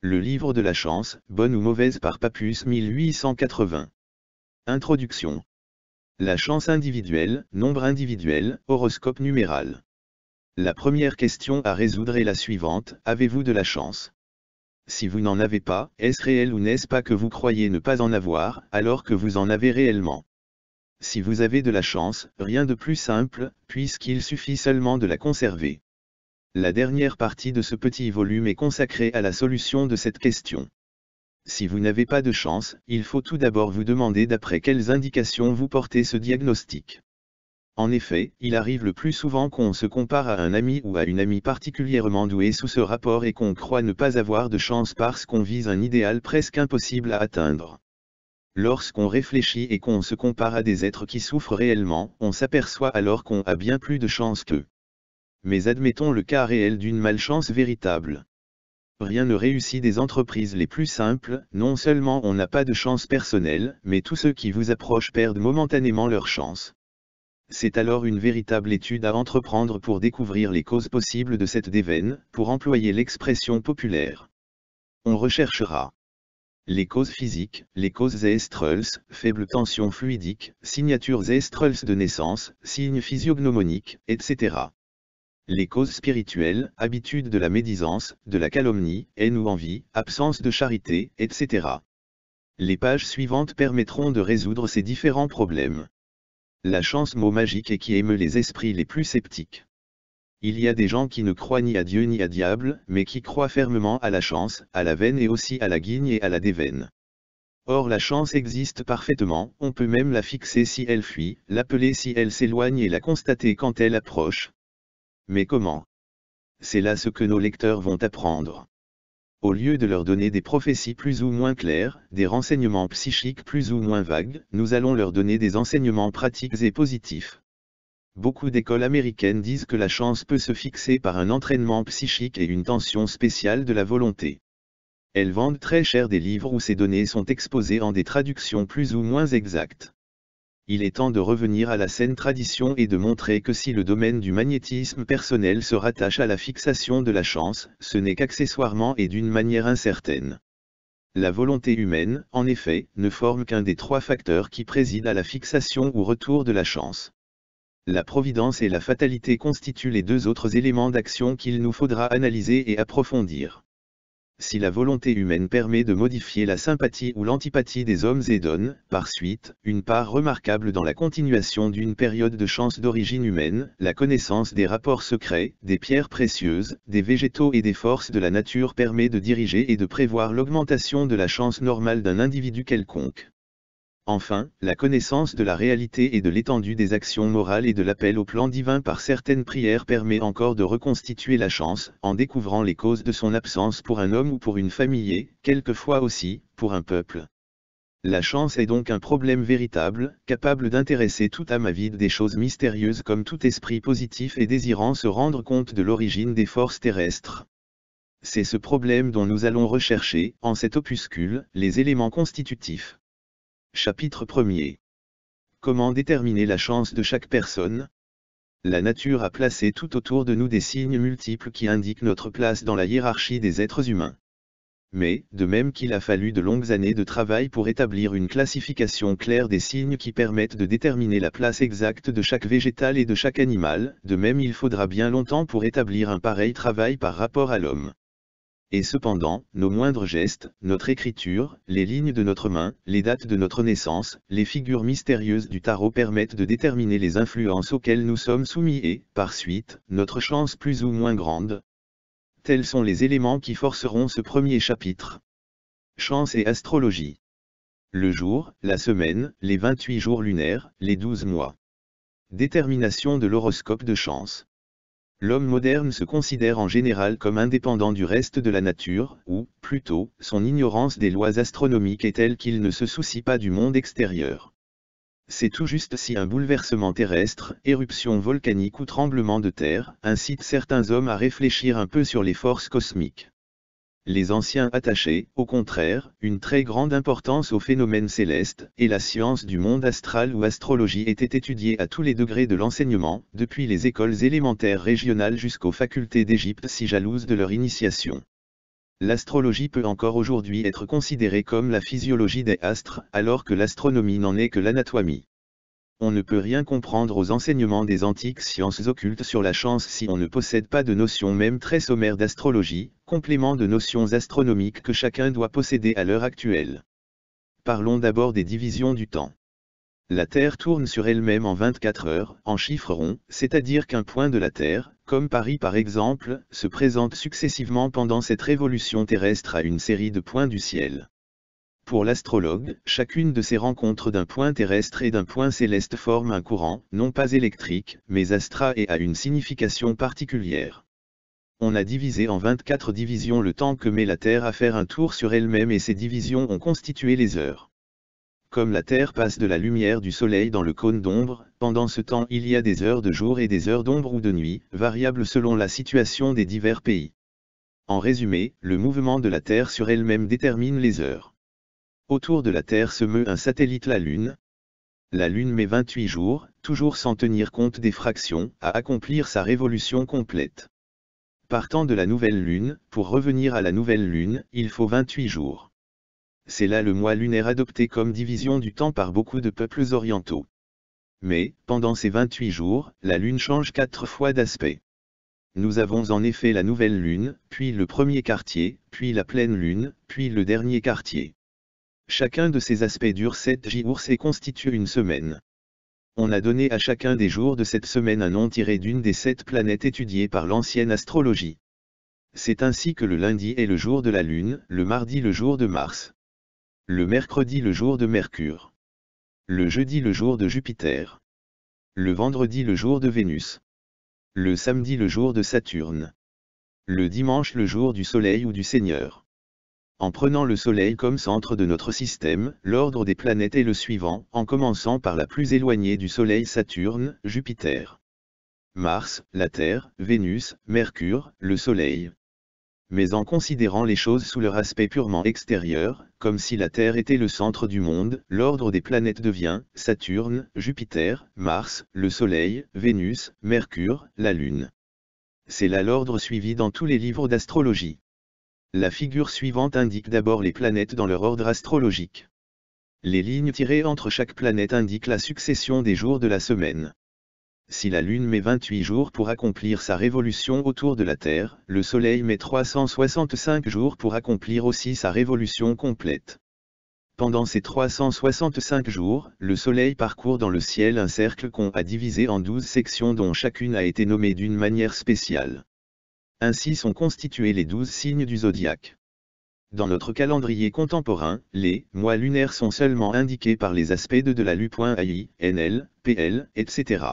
Le livre de la chance, bonne ou mauvaise par Papus 1880. Introduction. La chance individuelle, nombre individuel, horoscope numéral. La première question à résoudre est la suivante, avez-vous de la chance Si vous n'en avez pas, est-ce réel ou n'est-ce pas que vous croyez ne pas en avoir, alors que vous en avez réellement Si vous avez de la chance, rien de plus simple, puisqu'il suffit seulement de la conserver. La dernière partie de ce petit volume est consacrée à la solution de cette question. Si vous n'avez pas de chance, il faut tout d'abord vous demander d'après quelles indications vous portez ce diagnostic. En effet, il arrive le plus souvent qu'on se compare à un ami ou à une amie particulièrement douée sous ce rapport et qu'on croit ne pas avoir de chance parce qu'on vise un idéal presque impossible à atteindre. Lorsqu'on réfléchit et qu'on se compare à des êtres qui souffrent réellement, on s'aperçoit alors qu'on a bien plus de chance qu'eux mais admettons le cas réel d'une malchance véritable. Rien ne réussit des entreprises les plus simples, non seulement on n'a pas de chance personnelle, mais tous ceux qui vous approchent perdent momentanément leur chance. C'est alors une véritable étude à entreprendre pour découvrir les causes possibles de cette déveine, pour employer l'expression populaire. On recherchera les causes physiques, les causes estrels, faible tension fluidique, signatures estrels de naissance, signes physiognomoniques, etc. Les causes spirituelles, habitudes de la médisance, de la calomnie, haine ou envie, absence de charité, etc. Les pages suivantes permettront de résoudre ces différents problèmes. La chance mot magique et qui émeut les esprits les plus sceptiques. Il y a des gens qui ne croient ni à Dieu ni à diable, mais qui croient fermement à la chance, à la veine et aussi à la guigne et à la déveine. Or la chance existe parfaitement, on peut même la fixer si elle fuit, l'appeler si elle s'éloigne et la constater quand elle approche. Mais comment C'est là ce que nos lecteurs vont apprendre. Au lieu de leur donner des prophéties plus ou moins claires, des renseignements psychiques plus ou moins vagues, nous allons leur donner des enseignements pratiques et positifs. Beaucoup d'écoles américaines disent que la chance peut se fixer par un entraînement psychique et une tension spéciale de la volonté. Elles vendent très cher des livres où ces données sont exposées en des traductions plus ou moins exactes il est temps de revenir à la saine tradition et de montrer que si le domaine du magnétisme personnel se rattache à la fixation de la chance, ce n'est qu'accessoirement et d'une manière incertaine. La volonté humaine, en effet, ne forme qu'un des trois facteurs qui président à la fixation ou retour de la chance. La providence et la fatalité constituent les deux autres éléments d'action qu'il nous faudra analyser et approfondir si la volonté humaine permet de modifier la sympathie ou l'antipathie des hommes et donne, par suite, une part remarquable dans la continuation d'une période de chance d'origine humaine, la connaissance des rapports secrets, des pierres précieuses, des végétaux et des forces de la nature permet de diriger et de prévoir l'augmentation de la chance normale d'un individu quelconque. Enfin, la connaissance de la réalité et de l'étendue des actions morales et de l'appel au plan divin par certaines prières permet encore de reconstituer la chance, en découvrant les causes de son absence pour un homme ou pour une famille et, quelquefois aussi, pour un peuple. La chance est donc un problème véritable, capable d'intéresser toute âme avide des choses mystérieuses comme tout esprit positif et désirant se rendre compte de l'origine des forces terrestres. C'est ce problème dont nous allons rechercher, en cet opuscule, les éléments constitutifs. Chapitre 1 Comment déterminer la chance de chaque personne La nature a placé tout autour de nous des signes multiples qui indiquent notre place dans la hiérarchie des êtres humains. Mais, de même qu'il a fallu de longues années de travail pour établir une classification claire des signes qui permettent de déterminer la place exacte de chaque végétal et de chaque animal, de même il faudra bien longtemps pour établir un pareil travail par rapport à l'homme. Et cependant, nos moindres gestes, notre écriture, les lignes de notre main, les dates de notre naissance, les figures mystérieuses du tarot permettent de déterminer les influences auxquelles nous sommes soumis et, par suite, notre chance plus ou moins grande. Tels sont les éléments qui forceront ce premier chapitre. Chance et astrologie. Le jour, la semaine, les 28 jours lunaires, les 12 mois. Détermination de l'horoscope de chance. L'homme moderne se considère en général comme indépendant du reste de la nature, ou, plutôt, son ignorance des lois astronomiques est telle qu'il ne se soucie pas du monde extérieur. C'est tout juste si un bouleversement terrestre, éruption volcanique ou tremblement de terre, incite certains hommes à réfléchir un peu sur les forces cosmiques les anciens attachaient, au contraire, une très grande importance aux phénomènes célestes, et la science du monde astral ou astrologie était étudiée à tous les degrés de l'enseignement, depuis les écoles élémentaires régionales jusqu'aux facultés d'Égypte si jalouses de leur initiation. L'astrologie peut encore aujourd'hui être considérée comme la physiologie des astres, alors que l'astronomie n'en est que l'anatomie. On ne peut rien comprendre aux enseignements des antiques sciences occultes sur la chance si on ne possède pas de notions même très sommaires d'astrologie, complément de notions astronomiques que chacun doit posséder à l'heure actuelle. Parlons d'abord des divisions du temps. La Terre tourne sur elle-même en 24 heures, en chiffres ronds, c'est-à-dire qu'un point de la Terre, comme Paris par exemple, se présente successivement pendant cette révolution terrestre à une série de points du ciel. Pour l'astrologue, chacune de ces rencontres d'un point terrestre et d'un point céleste forme un courant, non pas électrique, mais astra et a une signification particulière on a divisé en 24 divisions le temps que met la Terre à faire un tour sur elle-même et ces divisions ont constitué les heures. Comme la Terre passe de la lumière du Soleil dans le cône d'ombre, pendant ce temps il y a des heures de jour et des heures d'ombre ou de nuit, variables selon la situation des divers pays. En résumé, le mouvement de la Terre sur elle-même détermine les heures. Autour de la Terre se meut un satellite la Lune. La Lune met 28 jours, toujours sans tenir compte des fractions, à accomplir sa révolution complète. Partant de la nouvelle lune, pour revenir à la nouvelle lune, il faut 28 jours. C'est là le mois lunaire adopté comme division du temps par beaucoup de peuples orientaux. Mais, pendant ces 28 jours, la lune change quatre fois d'aspect. Nous avons en effet la nouvelle lune, puis le premier quartier, puis la pleine lune, puis le dernier quartier. Chacun de ces aspects dure 7 jours et constitue une semaine on a donné à chacun des jours de cette semaine un nom tiré d'une des sept planètes étudiées par l'ancienne astrologie. C'est ainsi que le lundi est le jour de la Lune, le mardi le jour de Mars, le mercredi le jour de Mercure, le jeudi le jour de Jupiter, le vendredi le jour de Vénus, le samedi le jour de Saturne, le dimanche le jour du Soleil ou du Seigneur, en prenant le Soleil comme centre de notre système, l'ordre des planètes est le suivant, en commençant par la plus éloignée du Soleil Saturne, Jupiter. Mars, la Terre, Vénus, Mercure, le Soleil. Mais en considérant les choses sous leur aspect purement extérieur, comme si la Terre était le centre du monde, l'ordre des planètes devient Saturne, Jupiter, Mars, le Soleil, Vénus, Mercure, la Lune. C'est là l'ordre suivi dans tous les livres d'astrologie. La figure suivante indique d'abord les planètes dans leur ordre astrologique. Les lignes tirées entre chaque planète indiquent la succession des jours de la semaine. Si la Lune met 28 jours pour accomplir sa révolution autour de la Terre, le Soleil met 365 jours pour accomplir aussi sa révolution complète. Pendant ces 365 jours, le Soleil parcourt dans le ciel un cercle qu'on a divisé en 12 sections dont chacune a été nommée d'une manière spéciale. Ainsi sont constitués les douze signes du zodiaque. Dans notre calendrier contemporain, les mois lunaires sont seulement indiqués par les aspects de de la LU.AI, NL, PL, etc.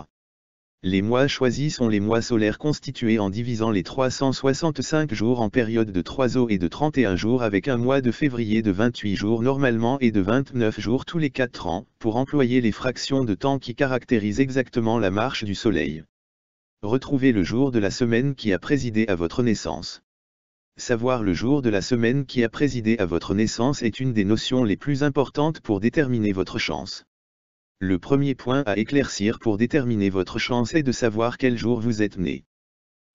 Les mois choisis sont les mois solaires constitués en divisant les 365 jours en période de 3 eaux et de 31 jours avec un mois de février de 28 jours normalement et de 29 jours tous les 4 ans, pour employer les fractions de temps qui caractérisent exactement la marche du soleil. Retrouver le jour de la semaine qui a présidé à votre naissance. Savoir le jour de la semaine qui a présidé à votre naissance est une des notions les plus importantes pour déterminer votre chance. Le premier point à éclaircir pour déterminer votre chance est de savoir quel jour vous êtes né.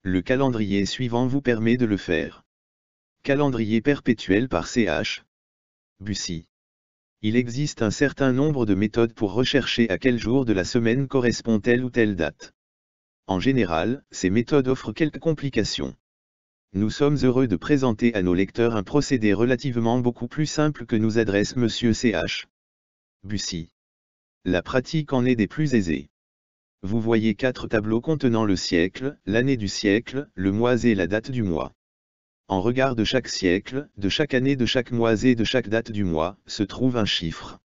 Le calendrier suivant vous permet de le faire. Calendrier perpétuel par CH. Bussy. Il existe un certain nombre de méthodes pour rechercher à quel jour de la semaine correspond telle ou telle date. En général, ces méthodes offrent quelques complications. Nous sommes heureux de présenter à nos lecteurs un procédé relativement beaucoup plus simple que nous adresse M. C.H. Bussy. La pratique en est des plus aisées. Vous voyez quatre tableaux contenant le siècle, l'année du siècle, le mois et la date du mois. En regard de chaque siècle, de chaque année, de chaque mois et de chaque date du mois, se trouve un chiffre.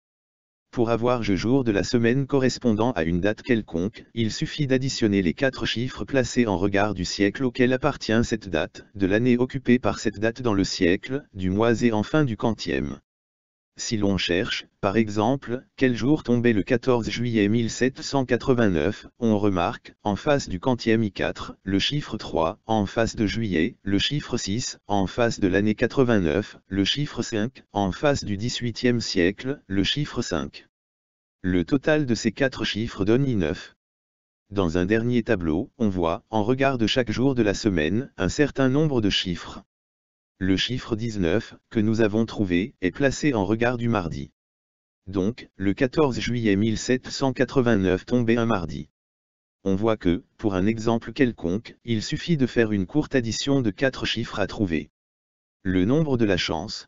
Pour avoir le jour de la semaine correspondant à une date quelconque, il suffit d'additionner les quatre chiffres placés en regard du siècle auquel appartient cette date, de l'année occupée par cette date dans le siècle, du mois et enfin du quantième. Si l'on cherche, par exemple, quel jour tombait le 14 juillet 1789, on remarque, en face du quantième I4, le chiffre 3, en face de juillet, le chiffre 6, en face de l'année 89, le chiffre 5, en face du 18e siècle, le chiffre 5. Le total de ces quatre chiffres donne I9. Dans un dernier tableau, on voit, en regard de chaque jour de la semaine, un certain nombre de chiffres. Le chiffre 19, que nous avons trouvé, est placé en regard du mardi. Donc, le 14 juillet 1789 tombait un mardi. On voit que, pour un exemple quelconque, il suffit de faire une courte addition de quatre chiffres à trouver. Le nombre de la chance.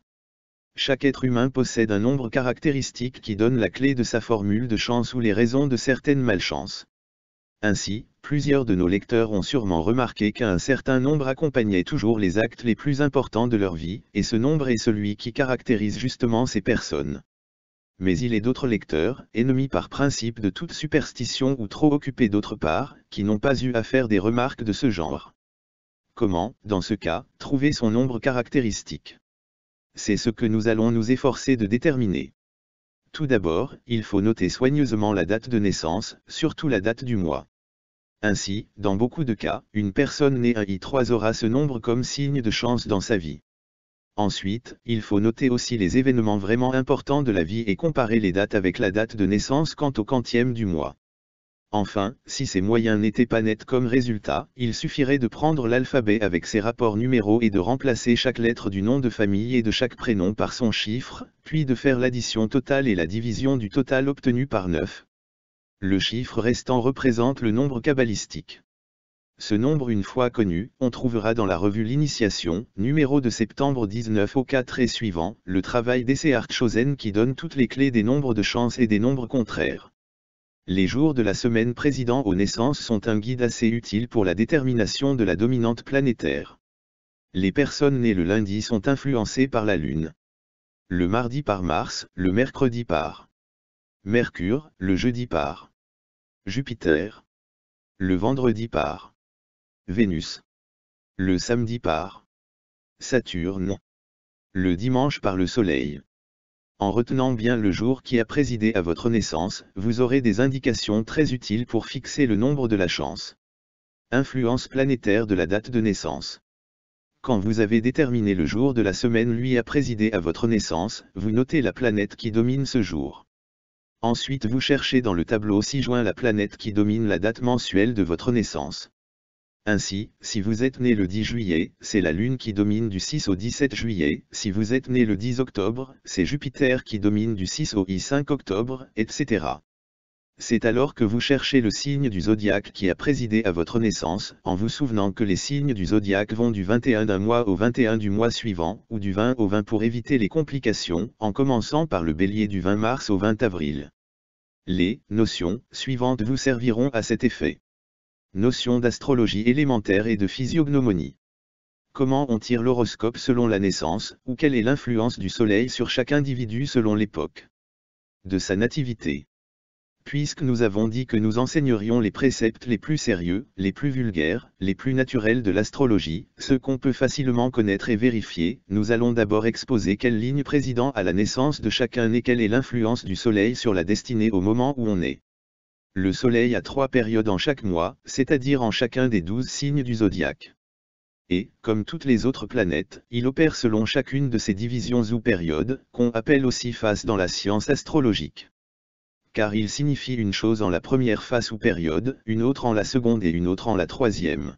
Chaque être humain possède un nombre caractéristique qui donne la clé de sa formule de chance ou les raisons de certaines malchances. Ainsi, plusieurs de nos lecteurs ont sûrement remarqué qu'un certain nombre accompagnait toujours les actes les plus importants de leur vie, et ce nombre est celui qui caractérise justement ces personnes. Mais il est d'autres lecteurs, ennemis par principe de toute superstition ou trop occupés d'autre part, qui n'ont pas eu à faire des remarques de ce genre. Comment, dans ce cas, trouver son nombre caractéristique C'est ce que nous allons nous efforcer de déterminer. Tout d'abord, il faut noter soigneusement la date de naissance, surtout la date du mois. Ainsi, dans beaucoup de cas, une personne née à I3 aura ce nombre comme signe de chance dans sa vie. Ensuite, il faut noter aussi les événements vraiment importants de la vie et comparer les dates avec la date de naissance quant au quantième du mois. Enfin, si ces moyens n'étaient pas nets comme résultat, il suffirait de prendre l'alphabet avec ses rapports numéros et de remplacer chaque lettre du nom de famille et de chaque prénom par son chiffre, puis de faire l'addition totale et la division du total obtenu par 9. Le chiffre restant représente le nombre cabalistique. Ce nombre une fois connu, on trouvera dans la revue L'Initiation, numéro de septembre 19 au 4 et suivant, le travail d'essai Archosen qui donne toutes les clés des nombres de chance et des nombres contraires. Les jours de la semaine président aux naissances sont un guide assez utile pour la détermination de la dominante planétaire. Les personnes nées le lundi sont influencées par la Lune. Le mardi par Mars, le mercredi par Mercure, le jeudi par Jupiter. Le vendredi par Vénus. Le samedi par Saturne. Le dimanche par le Soleil. En retenant bien le jour qui a présidé à votre naissance, vous aurez des indications très utiles pour fixer le nombre de la chance. Influence planétaire de la date de naissance. Quand vous avez déterminé le jour de la semaine lui a présidé à votre naissance, vous notez la planète qui domine ce jour. Ensuite vous cherchez dans le tableau 6 joint la planète qui domine la date mensuelle de votre naissance. Ainsi, si vous êtes né le 10 juillet, c'est la Lune qui domine du 6 au 17 juillet, si vous êtes né le 10 octobre, c'est Jupiter qui domine du 6 au 5 octobre, etc. C'est alors que vous cherchez le signe du zodiaque qui a présidé à votre naissance, en vous souvenant que les signes du zodiaque vont du 21 d'un mois au 21 du mois suivant, ou du 20 au 20 pour éviter les complications, en commençant par le bélier du 20 mars au 20 avril. Les notions suivantes vous serviront à cet effet notion d'astrologie élémentaire et de physiognomonie. Comment on tire l'horoscope selon la naissance, ou quelle est l'influence du soleil sur chaque individu selon l'époque de sa nativité Puisque nous avons dit que nous enseignerions les préceptes les plus sérieux, les plus vulgaires, les plus naturels de l'astrologie, ce qu'on peut facilement connaître et vérifier, nous allons d'abord exposer quelle ligne président à la naissance de chacun et quelle est l'influence du soleil sur la destinée au moment où on est. Le Soleil a trois périodes en chaque mois, c'est-à-dire en chacun des douze signes du zodiaque. Et, comme toutes les autres planètes, il opère selon chacune de ces divisions ou périodes, qu'on appelle aussi phases dans la science astrologique. Car il signifie une chose en la première phase ou période, une autre en la seconde et une autre en la troisième.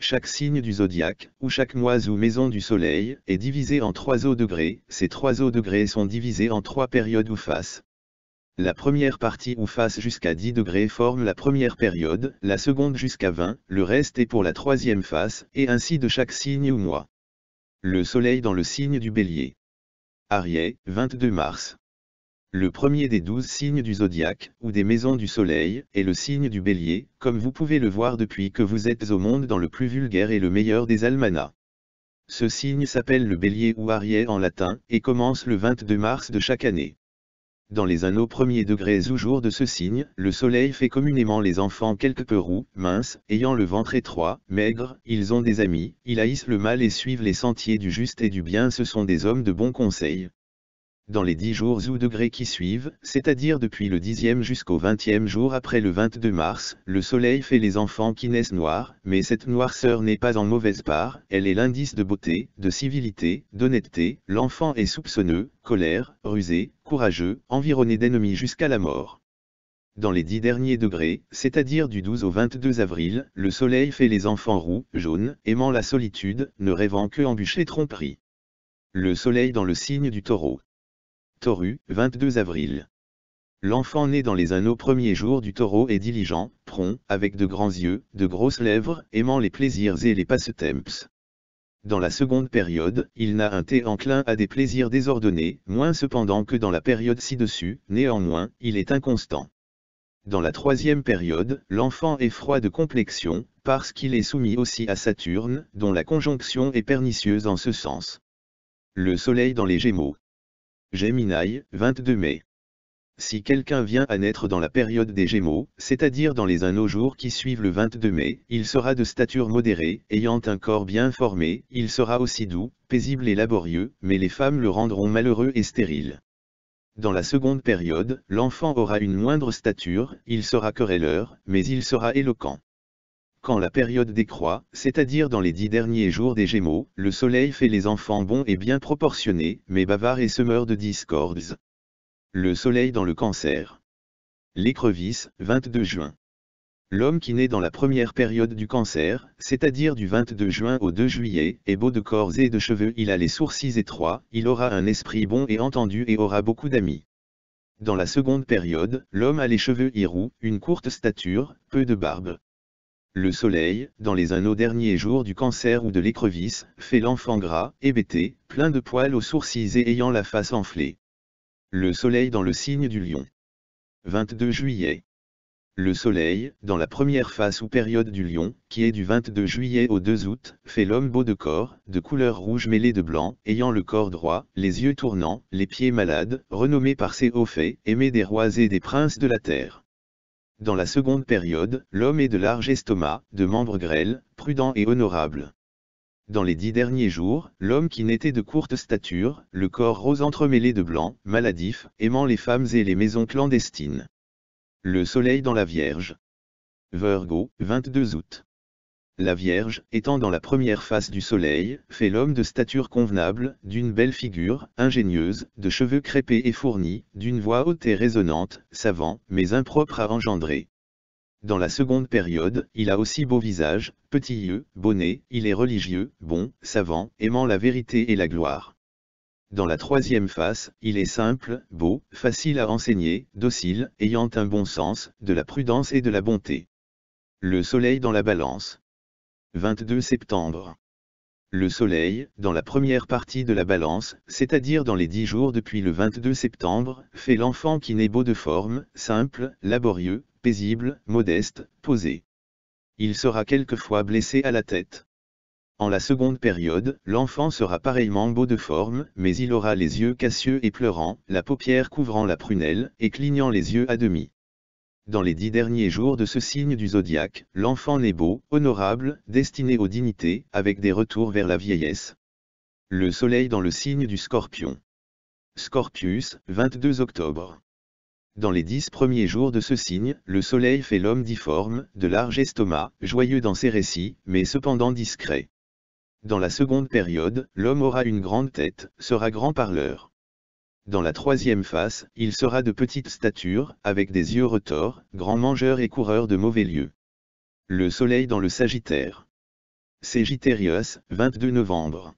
Chaque signe du zodiaque, ou chaque mois ou maison du soleil, est divisé en trois eaux degrés, ces trois eaux degrés sont divisés en trois périodes ou faces, la première partie ou face jusqu'à 10 degrés forme la première période, la seconde jusqu'à 20, le reste est pour la troisième face, et ainsi de chaque signe ou mois. Le soleil dans le signe du bélier. Ariet, 22 mars. Le premier des douze signes du zodiaque, ou des maisons du soleil, est le signe du bélier, comme vous pouvez le voir depuis que vous êtes au monde dans le plus vulgaire et le meilleur des almanachs. Ce signe s'appelle le bélier ou ariet en latin, et commence le 22 mars de chaque année. Dans les anneaux premiers degrés ou jours de ce signe, le soleil fait communément les enfants quelque peu roux, minces, ayant le ventre étroit, maigres, ils ont des amis, ils haïssent le mal et suivent les sentiers du juste et du bien ce sont des hommes de bon conseil, dans les dix jours ou degrés qui suivent, c'est-à-dire depuis le dixième jusqu'au vingtième jour après le 22 mars, le soleil fait les enfants qui naissent noirs, mais cette noirceur n'est pas en mauvaise part, elle est l'indice de beauté, de civilité, d'honnêteté, l'enfant est soupçonneux, colère, rusé, courageux, environné d'ennemis jusqu'à la mort. Dans les dix derniers degrés, c'est-à-dire du 12 au 22 avril, le soleil fait les enfants roux, jaunes, aimant la solitude, ne rêvant que embûcher tromperie. Le soleil dans le signe du taureau. Toru, 22 avril. L'enfant né dans les anneaux premiers jours du taureau est diligent, prompt, avec de grands yeux, de grosses lèvres, aimant les plaisirs et les passe-temps. Dans la seconde période, il n'a un thé enclin à des plaisirs désordonnés, moins cependant que dans la période ci-dessus, néanmoins, il est inconstant. Dans la troisième période, l'enfant est froid de complexion, parce qu'il est soumis aussi à Saturne, dont la conjonction est pernicieuse en ce sens. Le soleil dans les Gémeaux. Gemini, 22 mai. Si quelqu'un vient à naître dans la période des Gémeaux, c'est-à-dire dans les anneaux jours qui suivent le 22 mai, il sera de stature modérée, ayant un corps bien formé, il sera aussi doux, paisible et laborieux, mais les femmes le rendront malheureux et stérile. Dans la seconde période, l'enfant aura une moindre stature, il sera querelleur, mais il sera éloquent. Quand la période décroît, c'est-à-dire dans les dix derniers jours des Gémeaux, le soleil fait les enfants bons et bien proportionnés, mais bavards et semeurs de discordes. Le soleil dans le cancer. L'écrevisse, 22 juin. L'homme qui naît dans la première période du cancer, c'est-à-dire du 22 juin au 2 juillet, est beau de corps et de cheveux, il a les sourcils étroits, il aura un esprit bon et entendu et aura beaucoup d'amis. Dans la seconde période, l'homme a les cheveux roux, une courte stature, peu de barbe. Le soleil, dans les anneaux derniers jours du cancer ou de l'écrevisse, fait l'enfant gras, hébété, plein de poils aux sourcils et ayant la face enflée. Le soleil dans le signe du lion. 22 juillet. Le soleil, dans la première phase ou période du lion, qui est du 22 juillet au 2 août, fait l'homme beau de corps, de couleur rouge mêlée de blanc, ayant le corps droit, les yeux tournants, les pieds malades, renommé par ses hauts faits, aimé des rois et des princes de la terre. Dans la seconde période, l'homme est de large estomac, de membres grêles, prudent et honorable. Dans les dix derniers jours, l'homme qui n'était de courte stature, le corps rose entremêlé de blanc, maladif, aimant les femmes et les maisons clandestines. Le soleil dans la Vierge. Virgo, 22 août. La Vierge, étant dans la première face du soleil, fait l'homme de stature convenable, d'une belle figure, ingénieuse, de cheveux crépés et fournis, d'une voix haute et résonante, savant, mais impropre à engendrer. Dans la seconde période, il a aussi beau visage, petit yeux, bonnet, il est religieux, bon, savant, aimant la vérité et la gloire. Dans la troisième face, il est simple, beau, facile à enseigner, docile, ayant un bon sens, de la prudence et de la bonté. Le soleil dans la balance. 22 septembre. Le Soleil, dans la première partie de la balance, c'est-à-dire dans les dix jours depuis le 22 septembre, fait l'enfant qui naît beau de forme, simple, laborieux, paisible, modeste, posé. Il sera quelquefois blessé à la tête. En la seconde période, l'enfant sera pareillement beau de forme, mais il aura les yeux cassieux et pleurants, la paupière couvrant la prunelle, et clignant les yeux à demi dans les dix derniers jours de ce signe du zodiaque, l'enfant naît beau, honorable, destiné aux dignités, avec des retours vers la vieillesse. Le soleil dans le signe du scorpion. Scorpius, 22 octobre. Dans les dix premiers jours de ce signe, le soleil fait l'homme difforme, de large estomac, joyeux dans ses récits, mais cependant discret. Dans la seconde période, l'homme aura une grande tête, sera grand parleur. Dans la troisième face, il sera de petite stature, avec des yeux retors, grand mangeur et coureur de mauvais lieux. Le soleil dans le Sagittaire. Sagittarius, 22 novembre.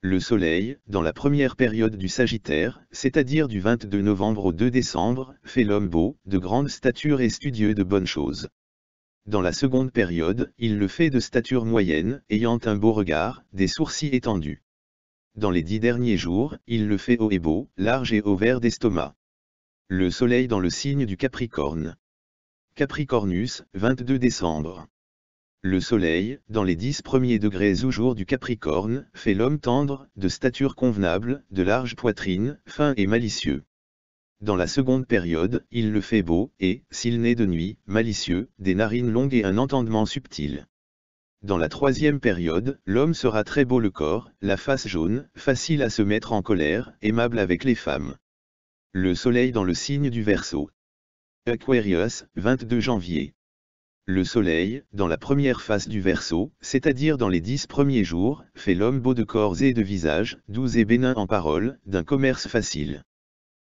Le soleil, dans la première période du Sagittaire, c'est-à-dire du 22 novembre au 2 décembre, fait l'homme beau, de grande stature et studieux de bonnes choses. Dans la seconde période, il le fait de stature moyenne, ayant un beau regard, des sourcils étendus. Dans les dix derniers jours, il le fait haut et beau, large et vert d'estomac. Le soleil dans le signe du Capricorne. Capricornus, 22 décembre. Le soleil, dans les dix premiers degrés ou jours du Capricorne, fait l'homme tendre, de stature convenable, de large poitrine, fin et malicieux. Dans la seconde période, il le fait beau, et, s'il naît de nuit, malicieux, des narines longues et un entendement subtil. Dans la troisième période, l'homme sera très beau le corps, la face jaune, facile à se mettre en colère, aimable avec les femmes. Le soleil dans le signe du Verseau. Aquarius, 22 janvier. Le soleil, dans la première face du verso, c'est-à-dire dans les dix premiers jours, fait l'homme beau de corps et de visage, doux et bénin en parole, d'un commerce facile.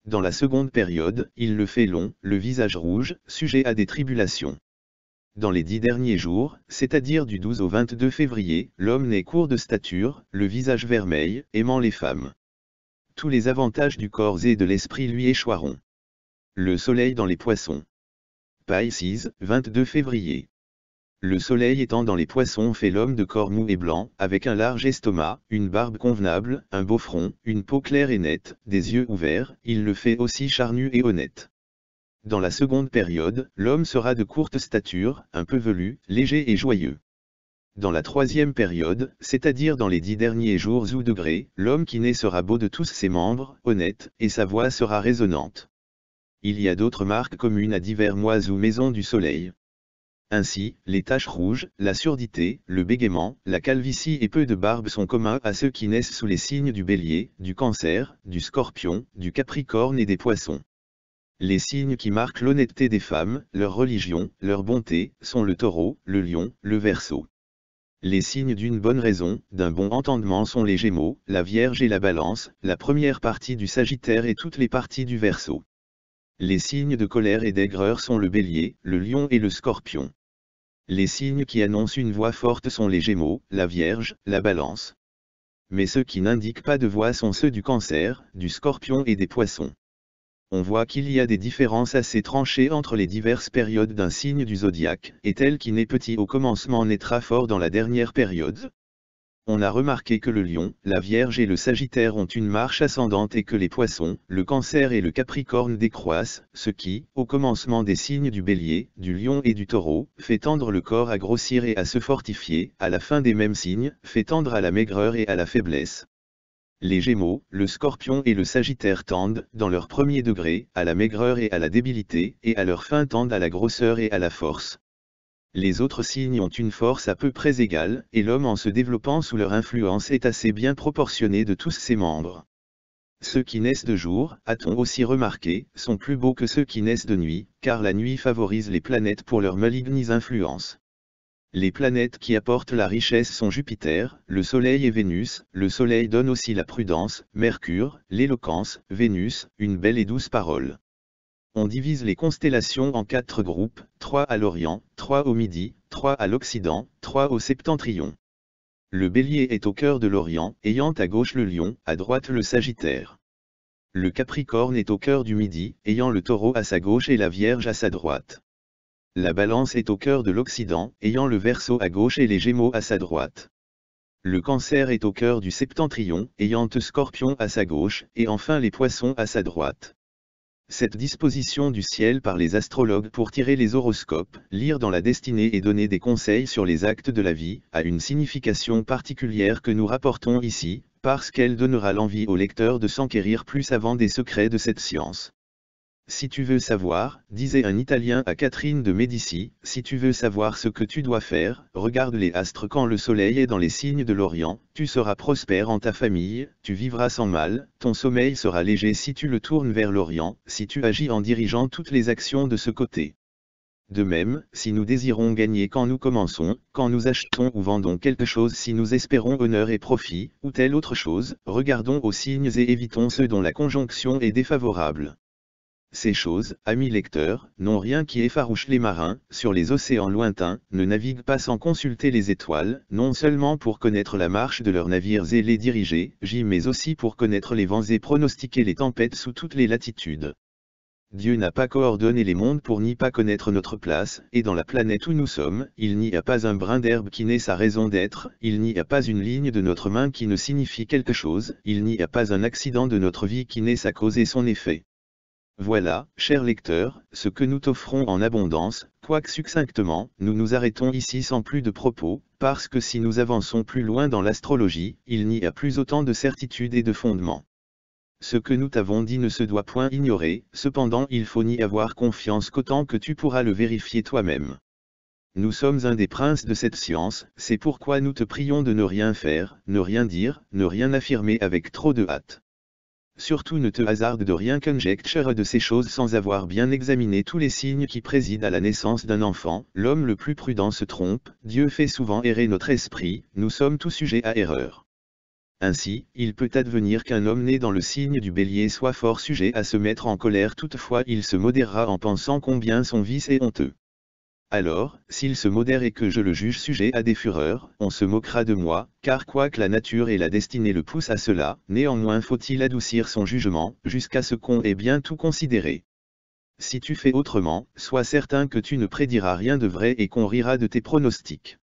Dans la seconde période, il le fait long, le visage rouge, sujet à des tribulations. Dans les dix derniers jours, c'est-à-dire du 12 au 22 février, l'homme naît court de stature, le visage vermeil, aimant les femmes. Tous les avantages du corps et de l'esprit lui échoiront. Le soleil dans les poissons. 6, 22 février. Le soleil étant dans les poissons fait l'homme de corps mou et blanc, avec un large estomac, une barbe convenable, un beau front, une peau claire et nette, des yeux ouverts, il le fait aussi charnu et honnête. Dans la seconde période, l'homme sera de courte stature, un peu velu, léger et joyeux. Dans la troisième période, c'est-à-dire dans les dix derniers jours ou degrés, l'homme qui naît sera beau de tous ses membres, honnête, et sa voix sera résonnante. Il y a d'autres marques communes à divers mois ou maisons du soleil. Ainsi, les taches rouges, la surdité, le bégaiement, la calvitie et peu de barbe sont communs à ceux qui naissent sous les signes du bélier, du cancer, du scorpion, du capricorne et des poissons. Les signes qui marquent l'honnêteté des femmes, leur religion, leur bonté, sont le taureau, le lion, le verso. Les signes d'une bonne raison, d'un bon entendement sont les gémeaux, la vierge et la balance, la première partie du sagittaire et toutes les parties du verso. Les signes de colère et d'aigreur sont le bélier, le lion et le scorpion. Les signes qui annoncent une voix forte sont les gémeaux, la vierge, la balance. Mais ceux qui n'indiquent pas de voix sont ceux du cancer, du scorpion et des poissons on voit qu'il y a des différences assez tranchées entre les diverses périodes d'un signe du zodiaque, et tel qui naît petit au commencement naîtra fort dans la dernière période. On a remarqué que le lion, la vierge et le sagittaire ont une marche ascendante et que les poissons, le cancer et le capricorne décroissent, ce qui, au commencement des signes du bélier, du lion et du taureau, fait tendre le corps à grossir et à se fortifier, à la fin des mêmes signes, fait tendre à la maigreur et à la faiblesse. Les Gémeaux, le Scorpion et le Sagittaire tendent, dans leur premier degré, à la maigreur et à la débilité, et à leur fin tendent à la grosseur et à la force. Les autres signes ont une force à peu près égale, et l'homme en se développant sous leur influence est assez bien proportionné de tous ses membres. Ceux qui naissent de jour, a-t-on aussi remarqué, sont plus beaux que ceux qui naissent de nuit, car la nuit favorise les planètes pour leur malignes influences. Les planètes qui apportent la richesse sont Jupiter, le Soleil et Vénus, le Soleil donne aussi la prudence, Mercure, l'éloquence, Vénus, une belle et douce parole. On divise les constellations en quatre groupes, trois à l'Orient, trois au Midi, trois à l'Occident, trois au Septentrion. Le Bélier est au cœur de l'Orient, ayant à gauche le Lion, à droite le Sagittaire. Le Capricorne est au cœur du Midi, ayant le Taureau à sa gauche et la Vierge à sa droite. La balance est au cœur de l'Occident, ayant le verso à gauche et les gémeaux à sa droite. Le cancer est au cœur du septentrion, ayant scorpion à sa gauche, et enfin les poissons à sa droite. Cette disposition du ciel par les astrologues pour tirer les horoscopes, lire dans la destinée et donner des conseils sur les actes de la vie, a une signification particulière que nous rapportons ici, parce qu'elle donnera l'envie au lecteur de s'enquérir plus avant des secrets de cette science. Si tu veux savoir, disait un Italien à Catherine de Médicis, si tu veux savoir ce que tu dois faire, regarde les astres quand le soleil est dans les signes de l'Orient, tu seras prospère en ta famille, tu vivras sans mal, ton sommeil sera léger si tu le tournes vers l'Orient, si tu agis en dirigeant toutes les actions de ce côté. De même, si nous désirons gagner quand nous commençons, quand nous achetons ou vendons quelque chose, si nous espérons honneur et profit, ou telle autre chose, regardons aux signes et évitons ceux dont la conjonction est défavorable. Ces choses, amis lecteurs, n'ont rien qui effarouche les marins, sur les océans lointains, ne naviguent pas sans consulter les étoiles, non seulement pour connaître la marche de leurs navires et les diriger, j'y mais aussi pour connaître les vents et pronostiquer les tempêtes sous toutes les latitudes. Dieu n'a pas coordonné les mondes pour n'y pas connaître notre place, et dans la planète où nous sommes, il n'y a pas un brin d'herbe qui n'ait sa raison d'être, il n'y a pas une ligne de notre main qui ne signifie quelque chose, il n'y a pas un accident de notre vie qui n'ait sa cause et son effet. Voilà, cher lecteur, ce que nous t'offrons en abondance, quoique succinctement, nous nous arrêtons ici sans plus de propos, parce que si nous avançons plus loin dans l'astrologie, il n'y a plus autant de certitude et de fondement. Ce que nous t'avons dit ne se doit point ignorer, cependant il faut n'y avoir confiance qu'autant que tu pourras le vérifier toi-même. Nous sommes un des princes de cette science, c'est pourquoi nous te prions de ne rien faire, ne rien dire, ne rien affirmer avec trop de hâte. Surtout ne te hasarde de rien conjecture de ces choses sans avoir bien examiné tous les signes qui président à la naissance d'un enfant. L'homme le plus prudent se trompe, Dieu fait souvent errer notre esprit, nous sommes tous sujets à erreur. Ainsi, il peut advenir qu'un homme né dans le signe du bélier soit fort sujet à se mettre en colère toutefois il se modérera en pensant combien son vice est honteux alors, s'il se modère et que je le juge sujet à des fureurs, on se moquera de moi, car quoique la nature et la destinée le poussent à cela, néanmoins faut-il adoucir son jugement, jusqu'à ce qu'on ait bien tout considéré. Si tu fais autrement, sois certain que tu ne prédiras rien de vrai et qu'on rira de tes pronostics.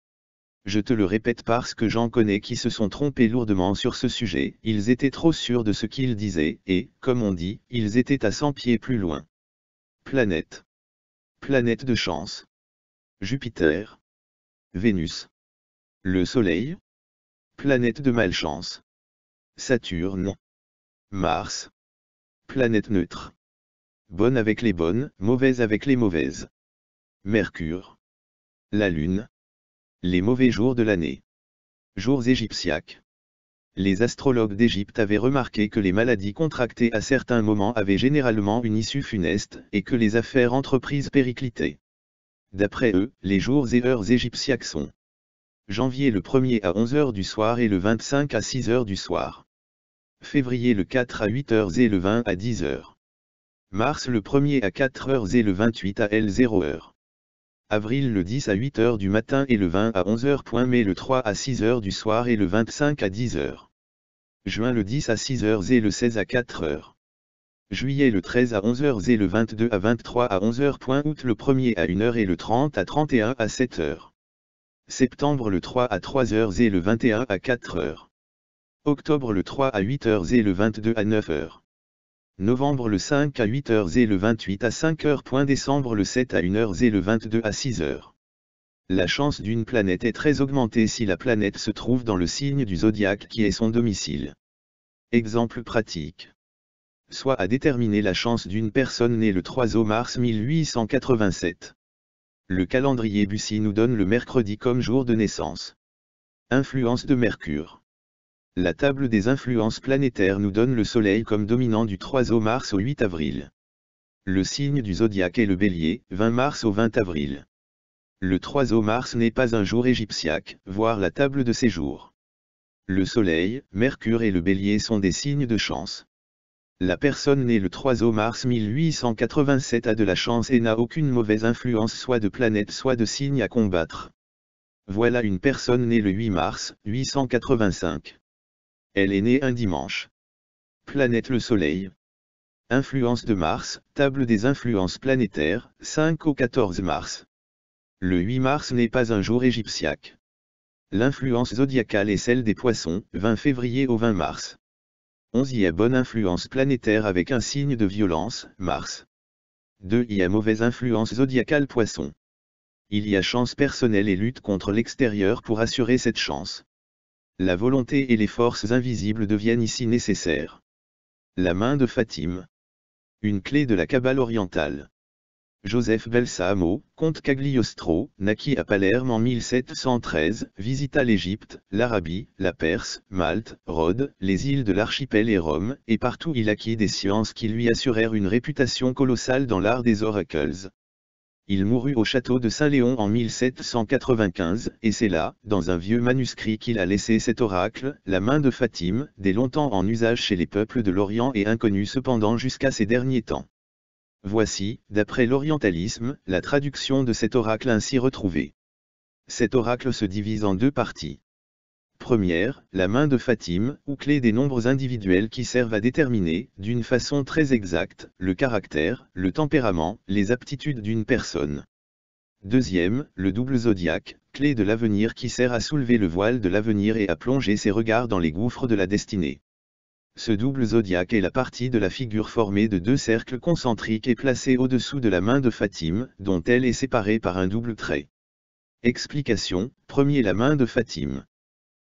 Je te le répète parce que j'en connais qui se sont trompés lourdement sur ce sujet, ils étaient trop sûrs de ce qu'ils disaient, et, comme on dit, ils étaient à cent pieds plus loin. Planète. Planète de chance. Jupiter, Vénus, le Soleil, planète de malchance, Saturne, Mars, planète neutre, bonne avec les bonnes, mauvaise avec les mauvaises, Mercure, la Lune, les mauvais jours de l'année, jours égyptiaques. Les astrologues d'Égypte avaient remarqué que les maladies contractées à certains moments avaient généralement une issue funeste et que les affaires entreprises périclitaient. D'après eux, les jours et heures égyptiaques sont janvier le 1er à 11h du soir et le 25 à 6h du soir. Février le 4 à 8h et le 20 à 10h. Mars le 1er à 4h et le 28 à L0h. Avril le 10 à 8h du matin et le 20 à 11h. Mai le 3 à 6h du soir et le 25 à 10h. Juin le 10 à 6h et le 16 à 4h juillet le 13 à 11h et le 22 à 23 à 11h. Août le 1er à 1h et le 30 à 31 à 7h. Septembre le 3 à 3h et le 21 à 4h. Octobre le 3 à 8h et le 22 à 9h. Novembre le 5 à 8h et le 28 à 5h. Décembre le 7 à 1h et le 22 à 6h. La chance d'une planète est très augmentée si la planète se trouve dans le signe du zodiaque qui est son domicile. Exemple pratique soit à déterminer la chance d'une personne née le 3 au mars 1887. Le calendrier Bussy nous donne le mercredi comme jour de naissance. Influence de Mercure. La table des influences planétaires nous donne le Soleil comme dominant du 3 au mars au 8 avril. Le signe du zodiaque est le bélier, 20 mars au 20 avril. Le 3 au mars n'est pas un jour égyptiaque, voir la table de séjour. Le Soleil, Mercure et le bélier sont des signes de chance. La personne née le 3 au mars 1887 a de la chance et n'a aucune mauvaise influence soit de planète soit de signe à combattre. Voilà une personne née le 8 mars 885. Elle est née un dimanche. Planète le Soleil. Influence de Mars, table des influences planétaires, 5 au 14 mars. Le 8 mars n'est pas un jour égyptiaque. L'influence zodiacale est celle des poissons, 20 février au 20 mars. 11 y a bonne influence planétaire avec un signe de violence, Mars. 2 y a mauvaise influence zodiacale Poisson. Il y a chance personnelle et lutte contre l'extérieur pour assurer cette chance. La volonté et les forces invisibles deviennent ici nécessaires. La main de Fatim. Une clé de la cabale orientale. Joseph Belsamo, comte Cagliostro, naquit à Palerme en 1713, visita l'Égypte, l'Arabie, la Perse, Malte, Rhodes, les îles de l'archipel et Rome, et partout il acquit des sciences qui lui assurèrent une réputation colossale dans l'art des oracles. Il mourut au château de Saint-Léon en 1795, et c'est là, dans un vieux manuscrit qu'il a laissé cet oracle, la main de Fatime, dès longtemps en usage chez les peuples de l'Orient et inconnu cependant jusqu'à ces derniers temps. Voici, d'après l'orientalisme, la traduction de cet oracle ainsi retrouvé. Cet oracle se divise en deux parties. Première, la main de Fatime, ou clé des nombres individuels qui servent à déterminer, d'une façon très exacte, le caractère, le tempérament, les aptitudes d'une personne. Deuxième, le double zodiaque, clé de l'avenir qui sert à soulever le voile de l'avenir et à plonger ses regards dans les gouffres de la destinée. Ce double zodiaque est la partie de la figure formée de deux cercles concentriques et placée au-dessous de la main de Fatim, dont elle est séparée par un double trait. Explication, premier la main de Fatim.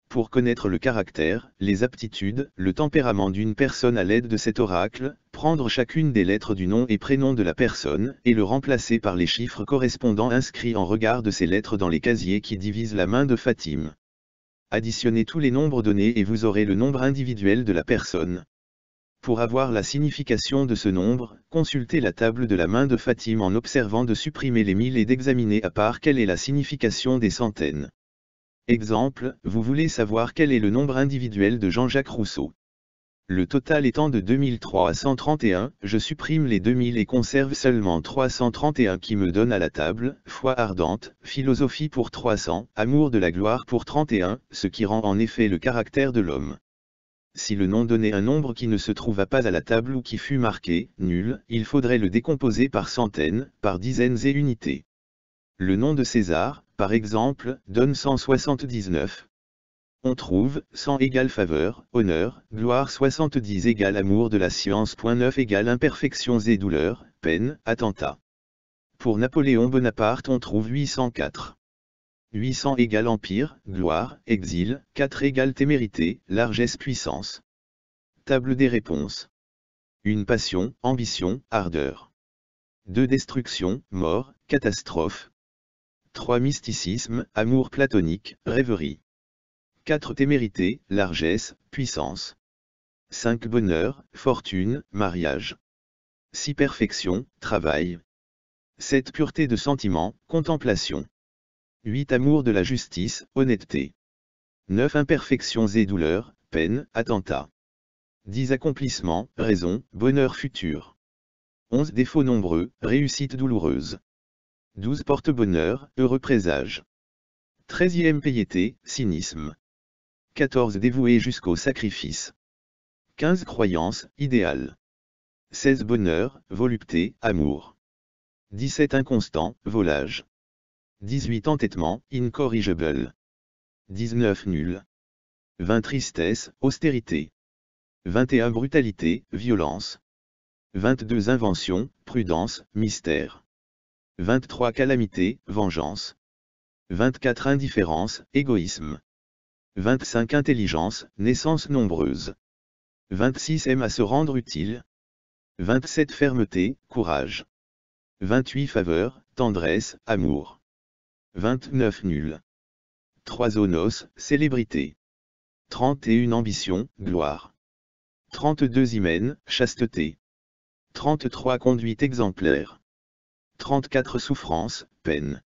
Pour connaître le caractère, les aptitudes, le tempérament d'une personne à l'aide de cet oracle, prendre chacune des lettres du nom et prénom de la personne, et le remplacer par les chiffres correspondants inscrits en regard de ces lettres dans les casiers qui divisent la main de Fatim additionnez tous les nombres donnés et vous aurez le nombre individuel de la personne. Pour avoir la signification de ce nombre, consultez la table de la main de Fatime en observant de supprimer les mille et d'examiner à part quelle est la signification des centaines. Exemple, vous voulez savoir quel est le nombre individuel de Jean-Jacques Rousseau le total étant de 2331, je supprime les 2000 et conserve seulement 331 qui me donne à la table, foi ardente, philosophie pour 300, amour de la gloire pour 31, ce qui rend en effet le caractère de l'homme. Si le nom donnait un nombre qui ne se trouva pas à la table ou qui fut marqué, nul, il faudrait le décomposer par centaines, par dizaines et unités. Le nom de César, par exemple, donne 179, on trouve 100 égale faveur, honneur, gloire 70 égale amour de la science. 9 égale imperfections et douleurs, peine, attentat. Pour Napoléon Bonaparte on trouve 804. 800 égale empire, gloire, exil, 4 égale témérité, largesse puissance. Table des réponses. Une passion, ambition, ardeur. 2 destruction, mort, catastrophe. 3 mysticisme, amour platonique, rêverie. 4. Témérité, largesse, puissance. 5. Bonheur, fortune, mariage. 6. Perfection, travail. 7. Pureté de sentiment, contemplation. 8. Amour de la justice, honnêteté. 9. Imperfections et douleurs, peine, attentat. 10. Accomplissement, raison, bonheur futur. 11. Défauts nombreux, réussite douloureuse. 12. Porte-bonheur, heureux présage. 13e Piété, cynisme. 14 dévoué jusqu'au sacrifice. 15 croyances, idéal. 16 bonheur, volupté, amour. 17 inconstant, volage. 18 entêtement, incorrigible. 19 nul. 20 tristesse, austérité. 21 brutalité, violence. 22 invention, prudence, mystère. 23 calamité, vengeance. 24 indifférence, égoïsme. 25 Intelligence, naissance nombreuse. 26 Aime à se rendre utile. 27 Fermeté, courage. 28 Faveur, tendresse, amour. 29 Nul. 3 Onos, célébrité. 31 Ambition, gloire. 32 Hymen, chasteté. 33 Conduite exemplaire. 34 Souffrance, peine.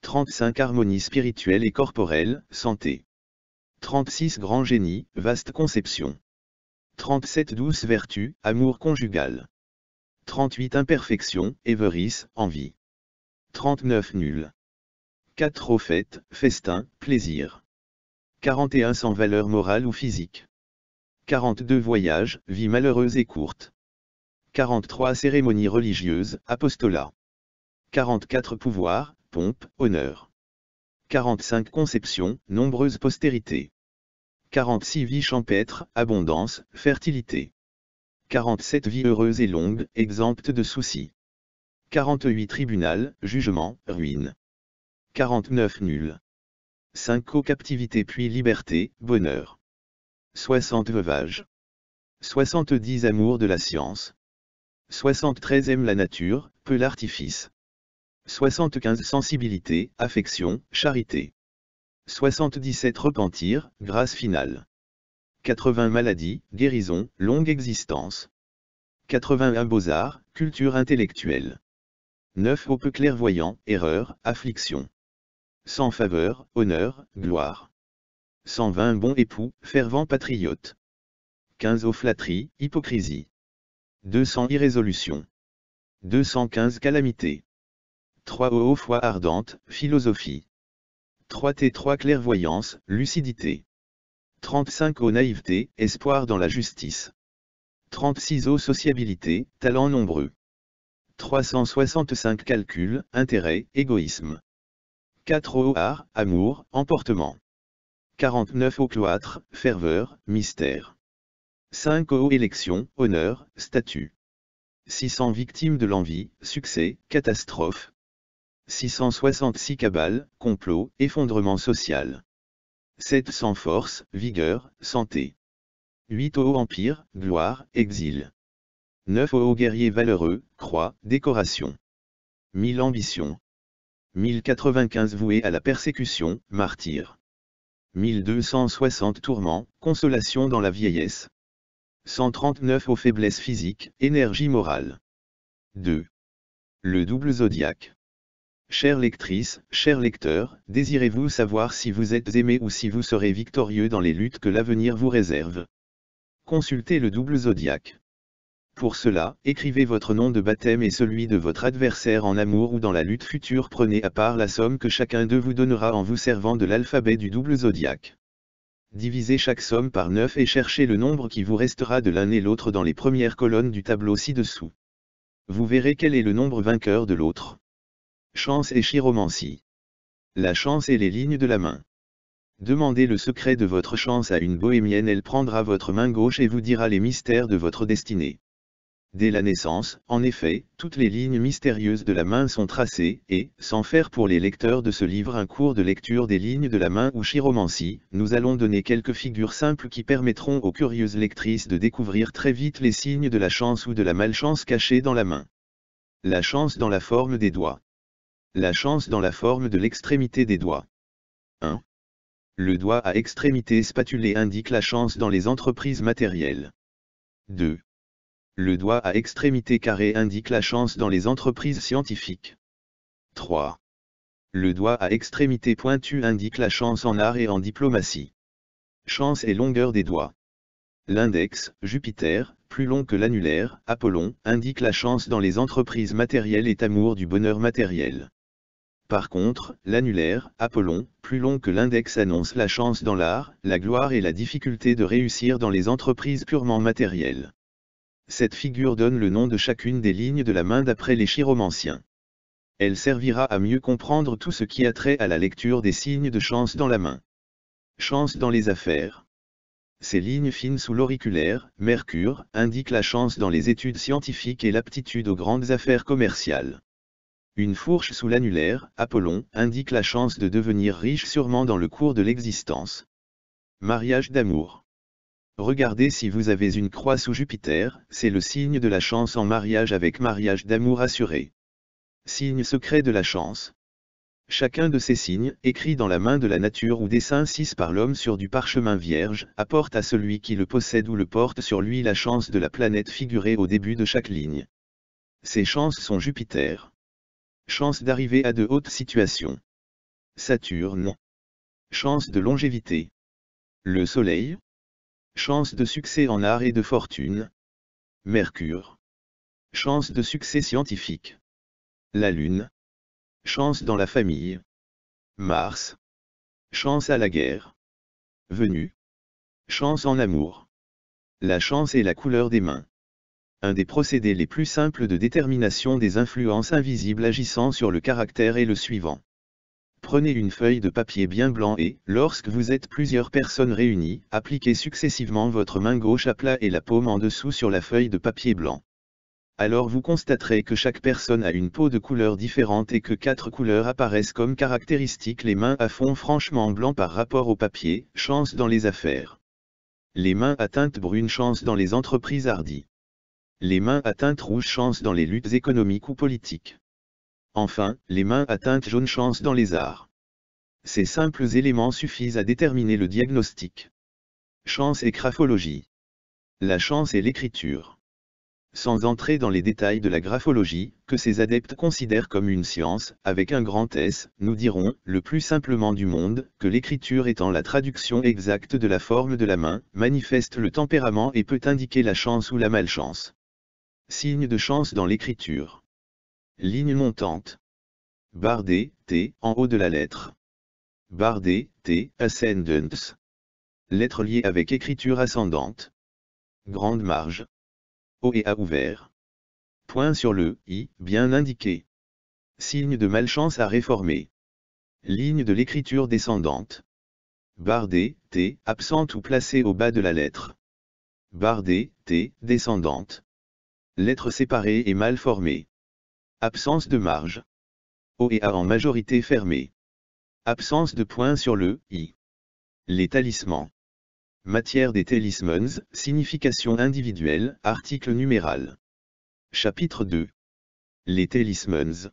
35 Harmonie spirituelle et corporelle, santé. 36 Grand génie, vaste conception. 37 Douce vertu, amour conjugal. 38 imperfections, éveris, envie. 39 Nul. 4 Au fêtes festin, plaisir. 41 Sans valeur morale ou physique. 42 Voyage, vie malheureuse et courte. 43 cérémonies religieuses, apostolat. 44 pouvoirs, pompe, honneur. 45 Conception, nombreuses postérités. 46 Vie champêtre, abondance, fertilité. 47 Vie heureuse et longue, exempte de soucis. 48 tribunal, jugement, ruine. 49 nul. 5 co-captivité puis liberté, bonheur. 60 veuvage. 70 amour de la science. 73 aime la nature, peu l'artifice. 75 sensibilité, affection, charité. 77 Repentir, grâce finale. 80 Maladies, guérison, longue existence. 81 Beaux-arts, culture intellectuelle. 9 Au peu clairvoyant, erreur, affliction. 100 Faveur, honneur, gloire. 120 Bon époux, fervent patriote. 15 Aux flatteries, hypocrisie. 200 Irrésolution. 215 Calamité. 3 Aux hauts foi ardente, philosophie. 3T3 clairvoyance, lucidité. 35 O naïveté, espoir dans la justice. 36 O sociabilité, Talent nombreux. 365 calcul, intérêt, égoïsme. 4 O art, amour, emportement. 49 O. cloître, ferveur, mystère. 5 O. élection, honneur, statut. 600 victimes de l'envie, succès, catastrophe, 666 cabales, complot, effondrement social. 700 force, vigueur, santé. 8 au empire, gloire, exil. 9 au guerrier valeureux, croix, décoration. 1000 ambitions. 1095 voués à la persécution, martyr. 1260 tourments, consolation dans la vieillesse. 139 aux faiblesses physiques, énergie morale. 2. Le double zodiaque chère lectrices, chers lecteurs, désirez-vous savoir si vous êtes aimé ou si vous serez victorieux dans les luttes que l'avenir vous réserve Consultez le double zodiaque. Pour cela, écrivez votre nom de baptême et celui de votre adversaire en amour ou dans la lutte future prenez à part la somme que chacun d'eux vous donnera en vous servant de l'alphabet du double zodiaque. Divisez chaque somme par 9 et cherchez le nombre qui vous restera de l'un et l'autre dans les premières colonnes du tableau ci-dessous. Vous verrez quel est le nombre vainqueur de l'autre. Chance et chiromancie. La chance et les lignes de la main. Demandez le secret de votre chance à une bohémienne, elle prendra votre main gauche et vous dira les mystères de votre destinée. Dès la naissance, en effet, toutes les lignes mystérieuses de la main sont tracées, et, sans faire pour les lecteurs de ce livre un cours de lecture des lignes de la main ou chiromancie, nous allons donner quelques figures simples qui permettront aux curieuses lectrices de découvrir très vite les signes de la chance ou de la malchance cachés dans la main. La chance dans la forme des doigts. La chance dans la forme de l'extrémité des doigts. 1. Le doigt à extrémité spatulée indique la chance dans les entreprises matérielles. 2. Le doigt à extrémité carrée indique la chance dans les entreprises scientifiques. 3. Le doigt à extrémité pointue indique la chance en art et en diplomatie. Chance et longueur des doigts. L'index, Jupiter, plus long que l'annulaire, Apollon, indique la chance dans les entreprises matérielles et amour du bonheur matériel. Par contre, l'annulaire, Apollon, plus long que l'index annonce la chance dans l'art, la gloire et la difficulté de réussir dans les entreprises purement matérielles. Cette figure donne le nom de chacune des lignes de la main d'après les chiromanciens. Elle servira à mieux comprendre tout ce qui a trait à la lecture des signes de chance dans la main. Chance dans les affaires. Ces lignes fines sous l'auriculaire, Mercure, indiquent la chance dans les études scientifiques et l'aptitude aux grandes affaires commerciales. Une fourche sous l'annulaire, Apollon, indique la chance de devenir riche sûrement dans le cours de l'existence. Mariage d'amour. Regardez si vous avez une croix sous Jupiter, c'est le signe de la chance en mariage avec mariage d'amour assuré. Signe secret de la chance. Chacun de ces signes, écrit dans la main de la nature ou dessin 6 par l'homme sur du parchemin vierge, apporte à celui qui le possède ou le porte sur lui la chance de la planète figurée au début de chaque ligne. Ces chances sont Jupiter. Chance d'arriver à de hautes situations. Saturne. Chance de longévité. Le Soleil. Chance de succès en art et de fortune. Mercure. Chance de succès scientifique. La Lune. Chance dans la famille. Mars. Chance à la guerre. Venue. Chance en amour. La chance est la couleur des mains un des procédés les plus simples de détermination des influences invisibles agissant sur le caractère est le suivant. Prenez une feuille de papier bien blanc et, lorsque vous êtes plusieurs personnes réunies, appliquez successivement votre main gauche à plat et la paume en dessous sur la feuille de papier blanc. Alors vous constaterez que chaque personne a une peau de couleur différente et que quatre couleurs apparaissent comme caractéristiques les mains à fond franchement blanc par rapport au papier, chance dans les affaires. Les mains à teinte brune chance dans les entreprises hardies les mains atteintes rouges chance dans les luttes économiques ou politiques. Enfin, les mains atteintes jaunes jaune dans les arts. Ces simples éléments suffisent à déterminer le diagnostic. Chance et graphologie. La chance et l'écriture. Sans entrer dans les détails de la graphologie, que ses adeptes considèrent comme une science, avec un grand S, nous dirons, le plus simplement du monde, que l'écriture étant la traduction exacte de la forme de la main, manifeste le tempérament et peut indiquer la chance ou la malchance. Signe de chance dans l'écriture. Ligne montante. Barre T, en haut de la lettre. Barre T, ascendants. Lettre liée avec écriture ascendante. Grande marge. O et A ouvert. Point sur le I, bien indiqué. Signe de malchance à réformer. Ligne de l'écriture descendante. Barre T, absente ou placée au bas de la lettre. Barre T, descendante. Lettres séparées et mal formées. Absence de marge. O et A en majorité fermée. Absence de point sur le I. Les talismans. Matière des talismans, signification individuelle, article numéral. Chapitre 2. Les talismans.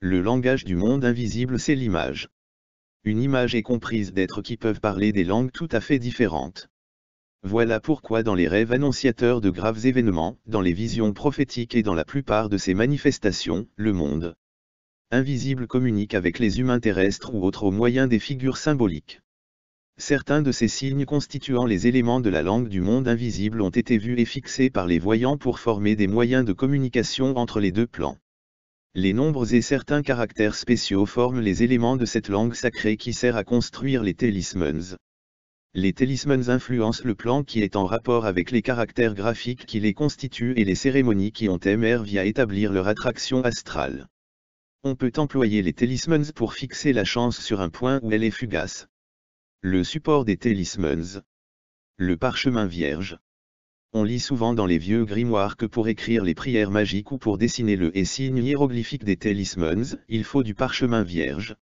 Le langage du monde invisible c'est l'image. Une image est comprise d'êtres qui peuvent parler des langues tout à fait différentes. Voilà pourquoi dans les rêves annonciateurs de graves événements, dans les visions prophétiques et dans la plupart de ces manifestations, le monde invisible communique avec les humains terrestres ou autres au moyen des figures symboliques. Certains de ces signes constituant les éléments de la langue du monde invisible ont été vus et fixés par les voyants pour former des moyens de communication entre les deux plans. Les nombres et certains caractères spéciaux forment les éléments de cette langue sacrée qui sert à construire les talismans les talismans influencent le plan qui est en rapport avec les caractères graphiques qui les constituent et les cérémonies qui ont émerveillé à établir leur attraction astrale. On peut employer les talismans pour fixer la chance sur un point où elle est fugace. Le support des talismans. Le parchemin vierge. On lit souvent dans les vieux grimoires que pour écrire les prières magiques ou pour dessiner le et signe hiéroglyphique des talismans, il faut du parchemin vierge.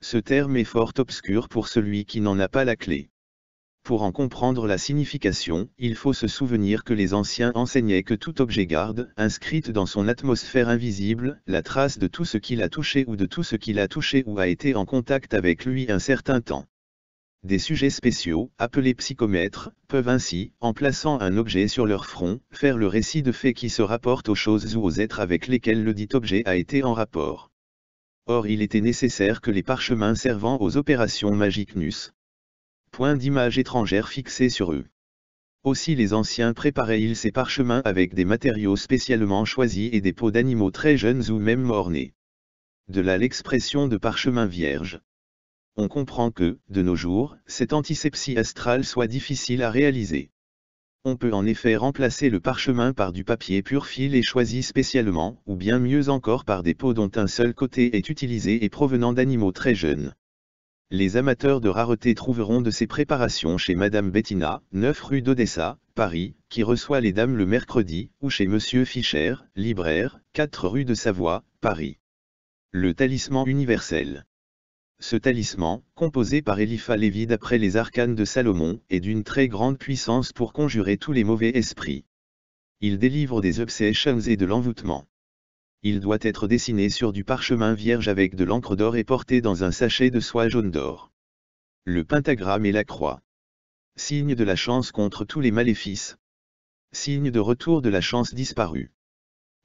Ce terme est fort obscur pour celui qui n'en a pas la clé. Pour en comprendre la signification, il faut se souvenir que les anciens enseignaient que tout objet garde, inscrite dans son atmosphère invisible, la trace de tout ce qu'il a touché ou de tout ce qu'il a touché ou a été en contact avec lui un certain temps. Des sujets spéciaux, appelés psychomètres, peuvent ainsi, en plaçant un objet sur leur front, faire le récit de faits qui se rapportent aux choses ou aux êtres avec lesquels le dit objet a été en rapport. Or il était nécessaire que les parchemins servant aux opérations nussent point d'image étrangère fixée sur eux. Aussi les anciens préparaient-ils ces parchemins avec des matériaux spécialement choisis et des peaux d'animaux très jeunes ou même ornés. De là l'expression de parchemin vierge. On comprend que, de nos jours, cette antisepsie astrale soit difficile à réaliser. On peut en effet remplacer le parchemin par du papier pur fil et choisi spécialement, ou bien mieux encore par des peaux dont un seul côté est utilisé et provenant d'animaux très jeunes les amateurs de rareté trouveront de ces préparations chez Madame Bettina, 9 rue d'Odessa, Paris, qui reçoit les dames le mercredi, ou chez Monsieur Fischer, libraire, 4 rue de Savoie, Paris. Le talisman universel. Ce talisman, composé par Eliphas Lévi d'après les arcanes de Salomon, est d'une très grande puissance pour conjurer tous les mauvais esprits. Il délivre des obsessions et de l'envoûtement il doit être dessiné sur du parchemin vierge avec de l'encre d'or et porté dans un sachet de soie jaune d'or. Le pentagramme et la croix. Signe de la chance contre tous les maléfices. Signe de retour de la chance disparue.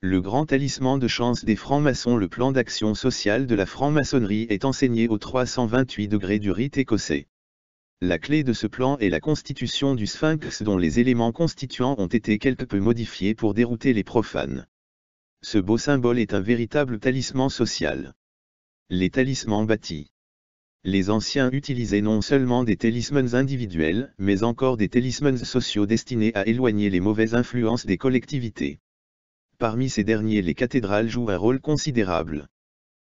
Le grand talisman de chance des francs-maçons Le plan d'action sociale de la franc-maçonnerie est enseigné au 328 degrés du rite écossais. La clé de ce plan est la constitution du sphinx dont les éléments constituants ont été quelque peu modifiés pour dérouter les profanes. Ce beau symbole est un véritable talisman social. Les talismans bâtis. Les anciens utilisaient non seulement des talismans individuels, mais encore des talismans sociaux destinés à éloigner les mauvaises influences des collectivités. Parmi ces derniers les cathédrales jouent un rôle considérable.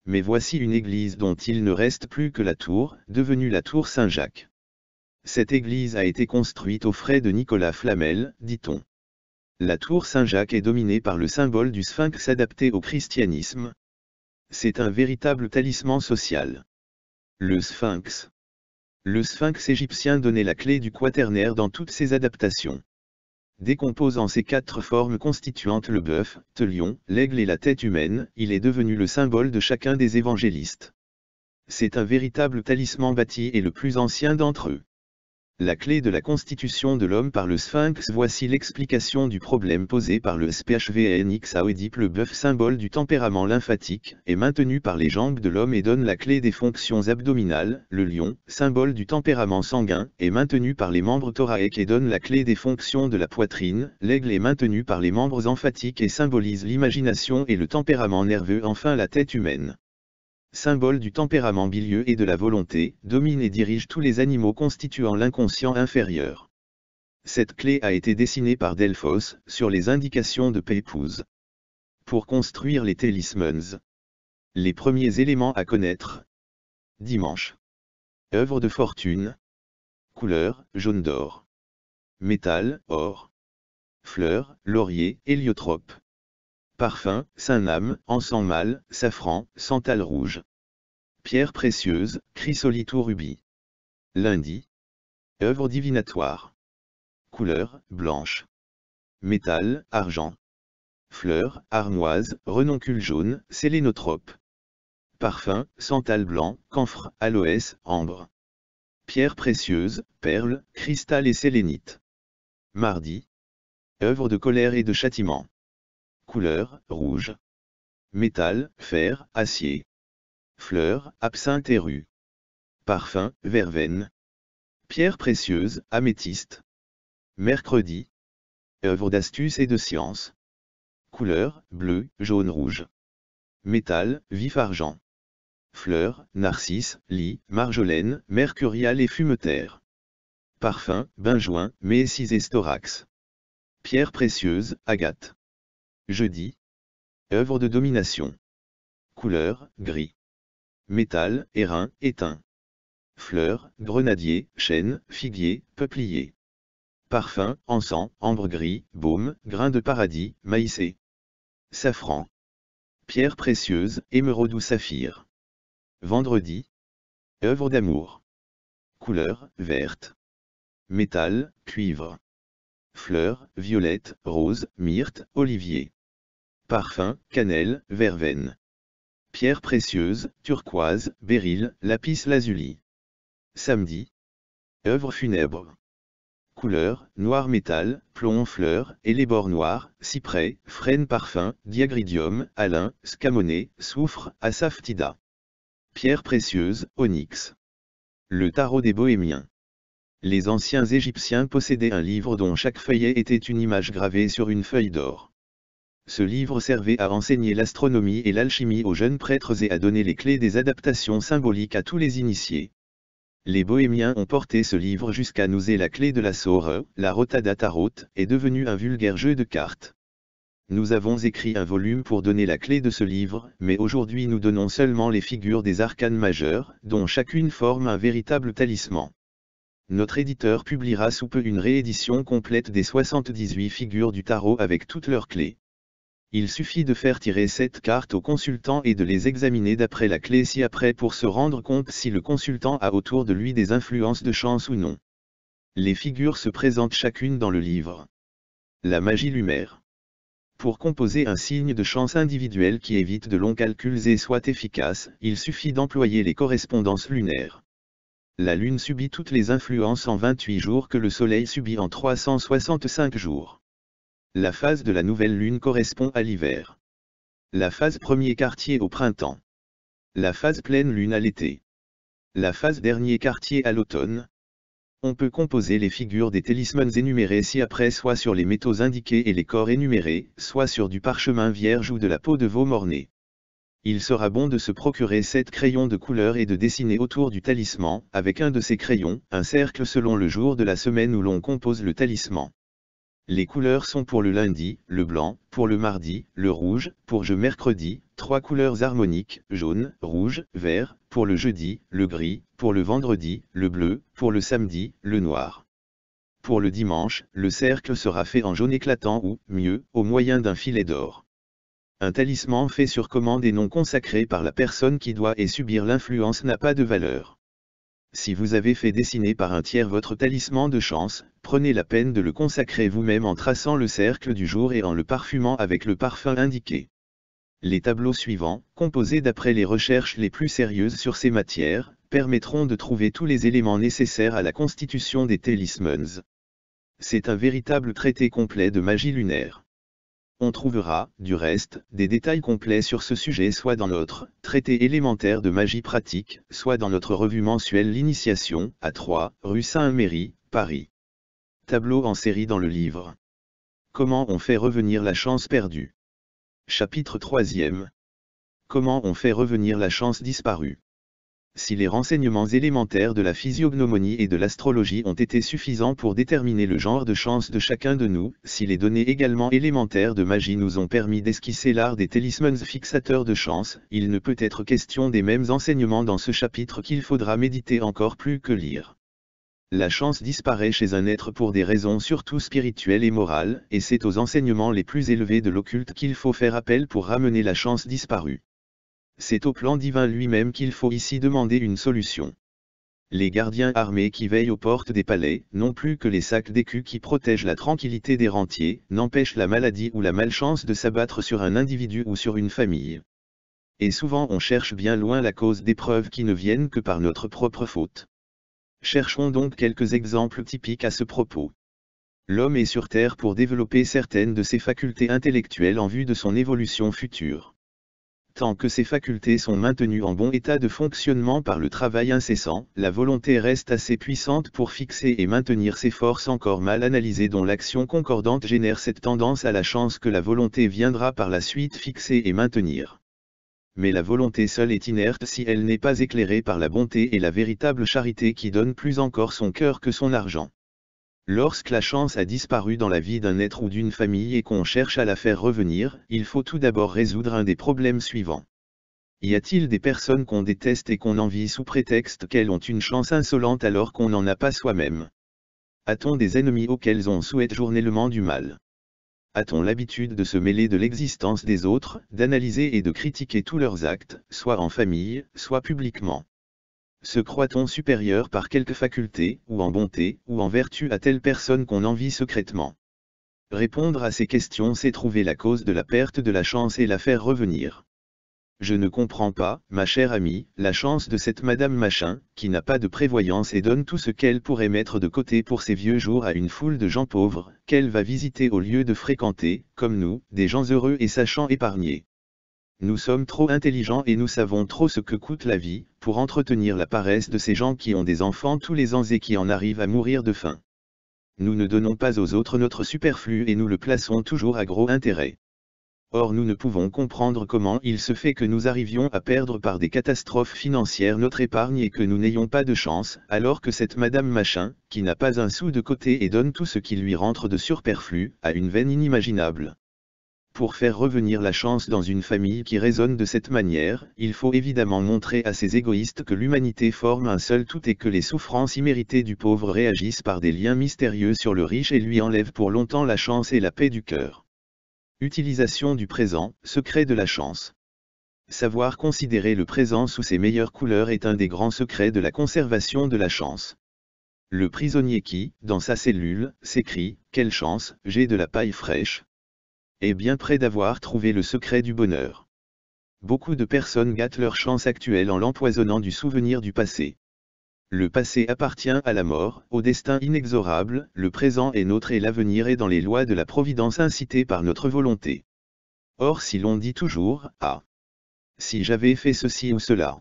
Mais voici une église dont il ne reste plus que la tour, devenue la tour Saint-Jacques. Cette église a été construite aux frais de Nicolas Flamel, dit-on. La tour Saint-Jacques est dominée par le symbole du sphinx adapté au christianisme. C'est un véritable talisman social. Le sphinx. Le sphinx égyptien donnait la clé du quaternaire dans toutes ses adaptations. Décomposant ses quatre formes constituantes le bœuf, le lion, l'aigle et la tête humaine, il est devenu le symbole de chacun des évangélistes. C'est un véritable talisman bâti et le plus ancien d'entre eux. La clé de la constitution de l'homme par le sphinx Voici l'explication du problème posé par le SPHVNX à Oedipe le bœuf symbole du tempérament lymphatique, est maintenu par les jambes de l'homme et donne la clé des fonctions abdominales, le lion, symbole du tempérament sanguin, est maintenu par les membres thoraïques et donne la clé des fonctions de la poitrine, l'aigle est maintenu par les membres emphatiques et symbolise l'imagination et le tempérament nerveux enfin la tête humaine symbole du tempérament bilieux et de la volonté, domine et dirige tous les animaux constituant l'inconscient inférieur. Cette clé a été dessinée par Delphos, sur les indications de Pépouze. Pour construire les talismans. Les premiers éléments à connaître. Dimanche. Œuvre de fortune. Couleur, jaune d'or. Métal, or. Fleur, laurier, héliotrope parfum, saint encens mâle, safran, santal rouge. Pierre précieuse, ou rubis. Lundi. Œuvre divinatoire. Couleur, blanche. Métal, argent. Fleur, armoise, renoncule jaune, sélénotrope. Parfum, santal blanc, camphre, aloès, ambre. Pierre précieuse, Perle, cristal et sélénite. Mardi. Œuvre de colère et de châtiment. Couleur, rouge. Métal, fer, acier. Fleur, absinthe et rue. Parfum, verveine. Pierre précieuse, améthyste. Mercredi. Œuvre d'astuce et de science. Couleur, bleu, jaune, rouge. Métal, vif argent. Fleur, narcisse, lit, marjolaine, mercurial et fumetaire. Parfum, benjoin, mécis et storax. Pierre précieuse, agate. Jeudi. Œuvre de domination. Couleur, gris. Métal, airain, éteint. Fleurs, grenadier, chêne, figuier, peuplier. Parfum, encens, ambre gris, baume, grain de paradis, maïsé. Safran. Pierre précieuse, émeraude ou saphir. Vendredi. Œuvre d'amour. Couleur, verte. Métal, cuivre. Fleurs, violette, rose, myrte, olivier parfum, cannelle, verveine. Pierre précieuse, turquoise, béryl, lapis lazuli. Samedi. Oeuvre funèbre. Couleur, noir métal, plomb fleur, fleurs, noir, cyprès, frêne parfum, diagridium, alin, scamoné, soufre, asaptida. Pierre précieuse, onyx. Le tarot des bohémiens. Les anciens égyptiens possédaient un livre dont chaque feuillet était une image gravée sur une feuille d'or. Ce livre servait à enseigner l'astronomie et l'alchimie aux jeunes prêtres et à donner les clés des adaptations symboliques à tous les initiés. Les bohémiens ont porté ce livre jusqu'à nous et la clé de la Saure, la Rotada Tarot, est devenue un vulgaire jeu de cartes. Nous avons écrit un volume pour donner la clé de ce livre, mais aujourd'hui nous donnons seulement les figures des arcanes majeurs, dont chacune forme un véritable talisman. Notre éditeur publiera sous peu une réédition complète des 78 figures du tarot avec toutes leurs clés. Il suffit de faire tirer cette carte au consultant et de les examiner d'après la clé ci-après pour se rendre compte si le consultant a autour de lui des influences de chance ou non. Les figures se présentent chacune dans le livre. La magie lumière. Pour composer un signe de chance individuel qui évite de longs calculs et soit efficace, il suffit d'employer les correspondances lunaires. La Lune subit toutes les influences en 28 jours que le Soleil subit en 365 jours. La phase de la nouvelle lune correspond à l'hiver. La phase premier quartier au printemps. La phase pleine lune à l'été. La phase dernier quartier à l'automne. On peut composer les figures des talismans énumérés ci-après soit sur les métaux indiqués et les corps énumérés, soit sur du parchemin vierge ou de la peau de veau mornée. Il sera bon de se procurer sept crayons de couleur et de dessiner autour du talisman, avec un de ces crayons, un cercle selon le jour de la semaine où l'on compose le talisman. Les couleurs sont pour le lundi, le blanc, pour le mardi, le rouge, pour je mercredi, trois couleurs harmoniques, jaune, rouge, vert, pour le jeudi, le gris, pour le vendredi, le bleu, pour le samedi, le noir. Pour le dimanche, le cercle sera fait en jaune éclatant ou, mieux, au moyen d'un filet d'or. Un talisman fait sur commande et non consacré par la personne qui doit et subir l'influence n'a pas de valeur. Si vous avez fait dessiner par un tiers votre talisman de chance, prenez la peine de le consacrer vous-même en traçant le cercle du jour et en le parfumant avec le parfum indiqué. Les tableaux suivants, composés d'après les recherches les plus sérieuses sur ces matières, permettront de trouver tous les éléments nécessaires à la constitution des talismans. C'est un véritable traité complet de magie lunaire. On trouvera, du reste, des détails complets sur ce sujet soit dans notre traité élémentaire de magie pratique, soit dans notre revue mensuelle L'Initiation, à 3, rue Saint-Méry, Paris tableau en série dans le livre. Comment on fait revenir la chance perdue Chapitre 3 Comment on fait revenir la chance disparue Si les renseignements élémentaires de la physiognomonie et de l'astrologie ont été suffisants pour déterminer le genre de chance de chacun de nous, si les données également élémentaires de magie nous ont permis d'esquisser l'art des talismans fixateurs de chance, il ne peut être question des mêmes enseignements dans ce chapitre qu'il faudra méditer encore plus que lire la chance disparaît chez un être pour des raisons surtout spirituelles et morales, et c'est aux enseignements les plus élevés de l'occulte qu'il faut faire appel pour ramener la chance disparue. C'est au plan divin lui-même qu'il faut ici demander une solution. Les gardiens armés qui veillent aux portes des palais, non plus que les sacs d'écus qui protègent la tranquillité des rentiers, n'empêchent la maladie ou la malchance de s'abattre sur un individu ou sur une famille. Et souvent on cherche bien loin la cause d'épreuves qui ne viennent que par notre propre faute. Cherchons donc quelques exemples typiques à ce propos. L'homme est sur Terre pour développer certaines de ses facultés intellectuelles en vue de son évolution future. Tant que ces facultés sont maintenues en bon état de fonctionnement par le travail incessant, la volonté reste assez puissante pour fixer et maintenir ces forces encore mal analysées dont l'action concordante génère cette tendance à la chance que la volonté viendra par la suite fixer et maintenir mais la volonté seule est inerte si elle n'est pas éclairée par la bonté et la véritable charité qui donne plus encore son cœur que son argent. Lorsque la chance a disparu dans la vie d'un être ou d'une famille et qu'on cherche à la faire revenir, il faut tout d'abord résoudre un des problèmes suivants. Y a-t-il des personnes qu'on déteste et qu'on envie sous prétexte qu'elles ont une chance insolente alors qu'on n'en a pas soi-même A-t-on des ennemis auxquels on souhaite journellement du mal a-t-on l'habitude de se mêler de l'existence des autres, d'analyser et de critiquer tous leurs actes, soit en famille, soit publiquement se croit-on supérieur par quelque faculté, ou en bonté, ou en vertu à telle personne qu'on envie secrètement Répondre à ces questions, c'est trouver la cause de la perte de la chance et la faire revenir. Je ne comprends pas, ma chère amie, la chance de cette madame machin, qui n'a pas de prévoyance et donne tout ce qu'elle pourrait mettre de côté pour ses vieux jours à une foule de gens pauvres, qu'elle va visiter au lieu de fréquenter, comme nous, des gens heureux et sachant épargner. Nous sommes trop intelligents et nous savons trop ce que coûte la vie, pour entretenir la paresse de ces gens qui ont des enfants tous les ans et qui en arrivent à mourir de faim. Nous ne donnons pas aux autres notre superflu et nous le plaçons toujours à gros intérêt. Or nous ne pouvons comprendre comment il se fait que nous arrivions à perdre par des catastrophes financières notre épargne et que nous n'ayons pas de chance, alors que cette Madame Machin, qui n'a pas un sou de côté et donne tout ce qui lui rentre de surperflu, a une veine inimaginable. Pour faire revenir la chance dans une famille qui résonne de cette manière, il faut évidemment montrer à ces égoïstes que l'humanité forme un seul tout et que les souffrances imméritées du pauvre réagissent par des liens mystérieux sur le riche et lui enlèvent pour longtemps la chance et la paix du cœur. Utilisation du présent, secret de la chance. Savoir considérer le présent sous ses meilleures couleurs est un des grands secrets de la conservation de la chance. Le prisonnier qui, dans sa cellule, s'écrit « Quelle chance, j'ai de la paille fraîche !⁇ est bien près d'avoir trouvé le secret du bonheur. Beaucoup de personnes gâtent leur chance actuelle en l'empoisonnant du souvenir du passé. Le passé appartient à la mort, au destin inexorable, le présent est notre et l'avenir est dans les lois de la providence incitées par notre volonté. Or si l'on dit toujours, ah, si j'avais fait ceci ou cela,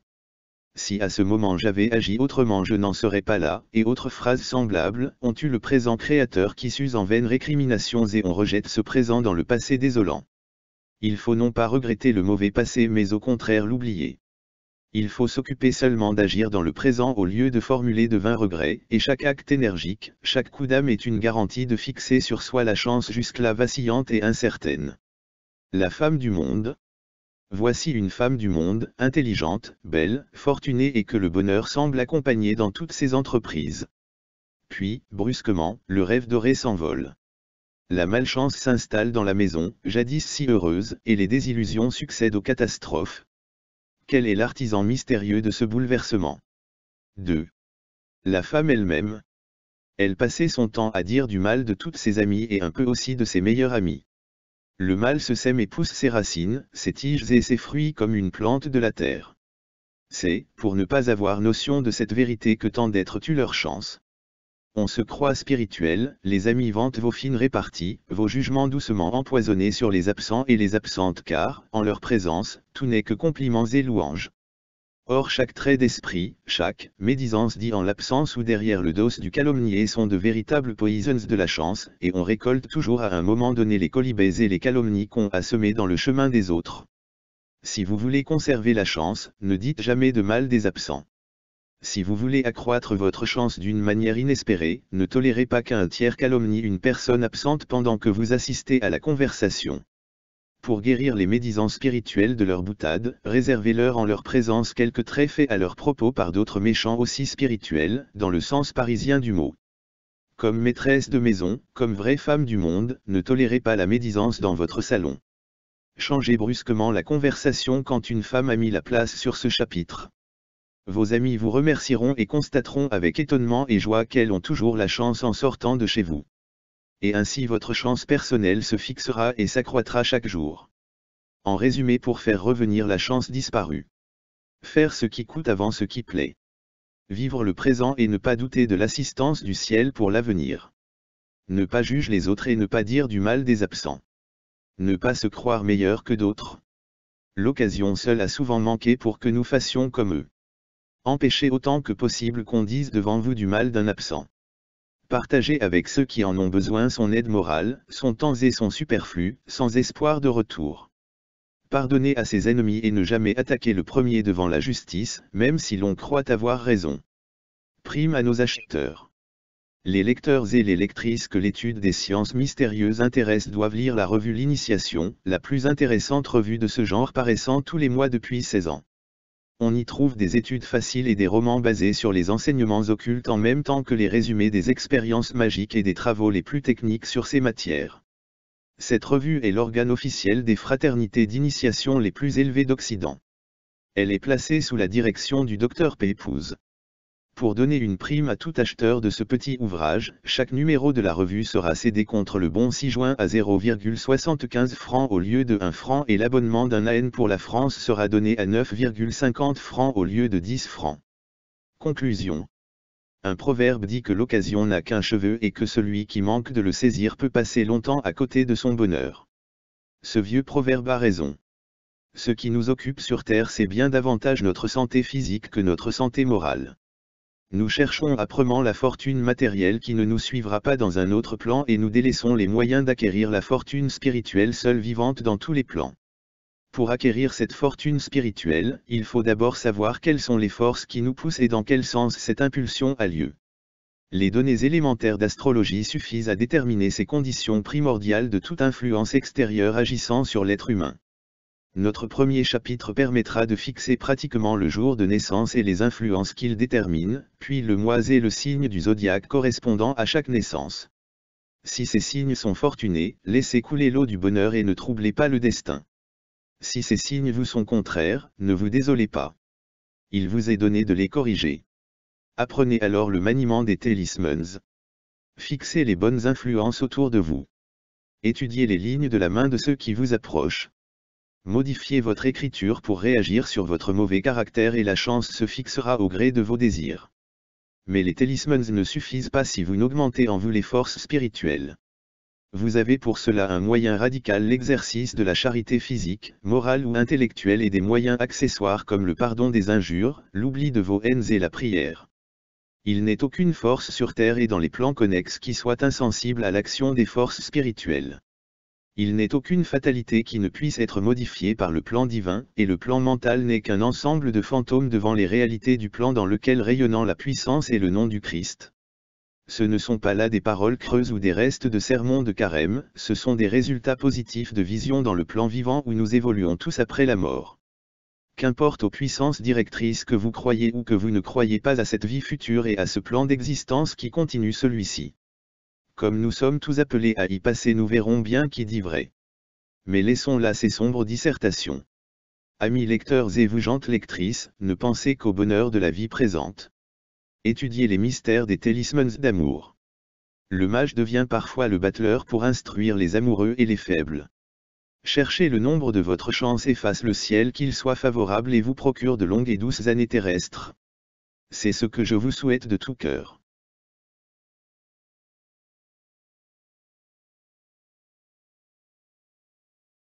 si à ce moment j'avais agi autrement je n'en serais pas là, et autres phrases semblables, on tue le présent créateur qui s'use en vaines récriminations et on rejette ce présent dans le passé désolant. Il faut non pas regretter le mauvais passé mais au contraire l'oublier il faut s'occuper seulement d'agir dans le présent au lieu de formuler de vains regrets, et chaque acte énergique, chaque coup d'âme est une garantie de fixer sur soi la chance jusque-là vacillante et incertaine. La femme du monde Voici une femme du monde, intelligente, belle, fortunée et que le bonheur semble accompagner dans toutes ses entreprises. Puis, brusquement, le rêve doré s'envole. La malchance s'installe dans la maison, jadis si heureuse, et les désillusions succèdent aux catastrophes, quel est l'artisan mystérieux de ce bouleversement 2. La femme elle-même. Elle passait son temps à dire du mal de toutes ses amies et un peu aussi de ses meilleures amies. Le mal se sème et pousse ses racines, ses tiges et ses fruits comme une plante de la terre. C'est, pour ne pas avoir notion de cette vérité que tant d'êtres tuent leur chance, on se croit spirituel, les amis vantent vos fines réparties, vos jugements doucement empoisonnés sur les absents et les absentes car, en leur présence, tout n'est que compliments et louanges. Or chaque trait d'esprit, chaque médisance dit en l'absence ou derrière le dos du calomnier sont de véritables poisons de la chance, et on récolte toujours à un moment donné les colibés et les calomnies qu'on a semés dans le chemin des autres. Si vous voulez conserver la chance, ne dites jamais de mal des absents. Si vous voulez accroître votre chance d'une manière inespérée, ne tolérez pas qu'un tiers calomnie une personne absente pendant que vous assistez à la conversation. Pour guérir les médisants spirituels de leur boutade, réservez-leur en leur présence quelques traits faits à leur propos par d'autres méchants aussi spirituels, dans le sens parisien du mot comme maîtresse de maison, comme vraie femme du monde, ne tolérez pas la médisance dans votre salon. Changez brusquement la conversation quand une femme a mis la place sur ce chapitre vos amis vous remercieront et constateront avec étonnement et joie qu'elles ont toujours la chance en sortant de chez vous. Et ainsi votre chance personnelle se fixera et s'accroîtra chaque jour. En résumé pour faire revenir la chance disparue. Faire ce qui coûte avant ce qui plaît. Vivre le présent et ne pas douter de l'assistance du ciel pour l'avenir. Ne pas juger les autres et ne pas dire du mal des absents. Ne pas se croire meilleur que d'autres. L'occasion seule a souvent manqué pour que nous fassions comme eux empêchez autant que possible qu'on dise devant vous du mal d'un absent. Partagez avec ceux qui en ont besoin son aide morale, son temps et son superflu, sans espoir de retour. Pardonnez à ses ennemis et ne jamais attaquer le premier devant la justice, même si l'on croit avoir raison. Prime à nos acheteurs. Les lecteurs et les lectrices que l'étude des sciences mystérieuses intéresse doivent lire la revue L'Initiation, la plus intéressante revue de ce genre paraissant tous les mois depuis 16 ans on y trouve des études faciles et des romans basés sur les enseignements occultes en même temps que les résumés des expériences magiques et des travaux les plus techniques sur ces matières. Cette revue est l'organe officiel des fraternités d'initiation les plus élevées d'Occident. Elle est placée sous la direction du docteur Pépouze. Pour donner une prime à tout acheteur de ce petit ouvrage, chaque numéro de la revue sera cédé contre le bon 6 juin à 0,75 francs au lieu de 1 franc et l'abonnement d'un AN pour la France sera donné à 9,50 francs au lieu de 10 francs. Conclusion. Un proverbe dit que l'occasion n'a qu'un cheveu et que celui qui manque de le saisir peut passer longtemps à côté de son bonheur. Ce vieux proverbe a raison. Ce qui nous occupe sur Terre c'est bien davantage notre santé physique que notre santé morale. Nous cherchons âprement la fortune matérielle qui ne nous suivra pas dans un autre plan et nous délaissons les moyens d'acquérir la fortune spirituelle seule vivante dans tous les plans. Pour acquérir cette fortune spirituelle, il faut d'abord savoir quelles sont les forces qui nous poussent et dans quel sens cette impulsion a lieu. Les données élémentaires d'astrologie suffisent à déterminer ces conditions primordiales de toute influence extérieure agissant sur l'être humain. Notre premier chapitre permettra de fixer pratiquement le jour de naissance et les influences qu'il détermine, puis le mois et le signe du zodiaque correspondant à chaque naissance. Si ces signes sont fortunés, laissez couler l'eau du bonheur et ne troublez pas le destin. Si ces signes vous sont contraires, ne vous désolez pas. Il vous est donné de les corriger. Apprenez alors le maniement des talismans. Fixez les bonnes influences autour de vous. Étudiez les lignes de la main de ceux qui vous approchent. Modifiez votre écriture pour réagir sur votre mauvais caractère et la chance se fixera au gré de vos désirs. Mais les talismans ne suffisent pas si vous n'augmentez en vous les forces spirituelles. Vous avez pour cela un moyen radical l'exercice de la charité physique, morale ou intellectuelle et des moyens accessoires comme le pardon des injures, l'oubli de vos haines et la prière. Il n'est aucune force sur Terre et dans les plans connexes qui soit insensible à l'action des forces spirituelles il n'est aucune fatalité qui ne puisse être modifiée par le plan divin, et le plan mental n'est qu'un ensemble de fantômes devant les réalités du plan dans lequel rayonnant la puissance et le nom du Christ. Ce ne sont pas là des paroles creuses ou des restes de sermons de carême, ce sont des résultats positifs de vision dans le plan vivant où nous évoluons tous après la mort. Qu'importe aux puissances directrices que vous croyez ou que vous ne croyez pas à cette vie future et à ce plan d'existence qui continue celui-ci. Comme nous sommes tous appelés à y passer nous verrons bien qui dit vrai. Mais laissons là ces sombres dissertations. Amis lecteurs et vous gentes lectrices, ne pensez qu'au bonheur de la vie présente. Étudiez les mystères des talismans d'amour. Le mage devient parfois le battleur pour instruire les amoureux et les faibles. Cherchez le nombre de votre chance et fasse le ciel qu'il soit favorable et vous procure de longues et douces années terrestres. C'est ce que je vous souhaite de tout cœur.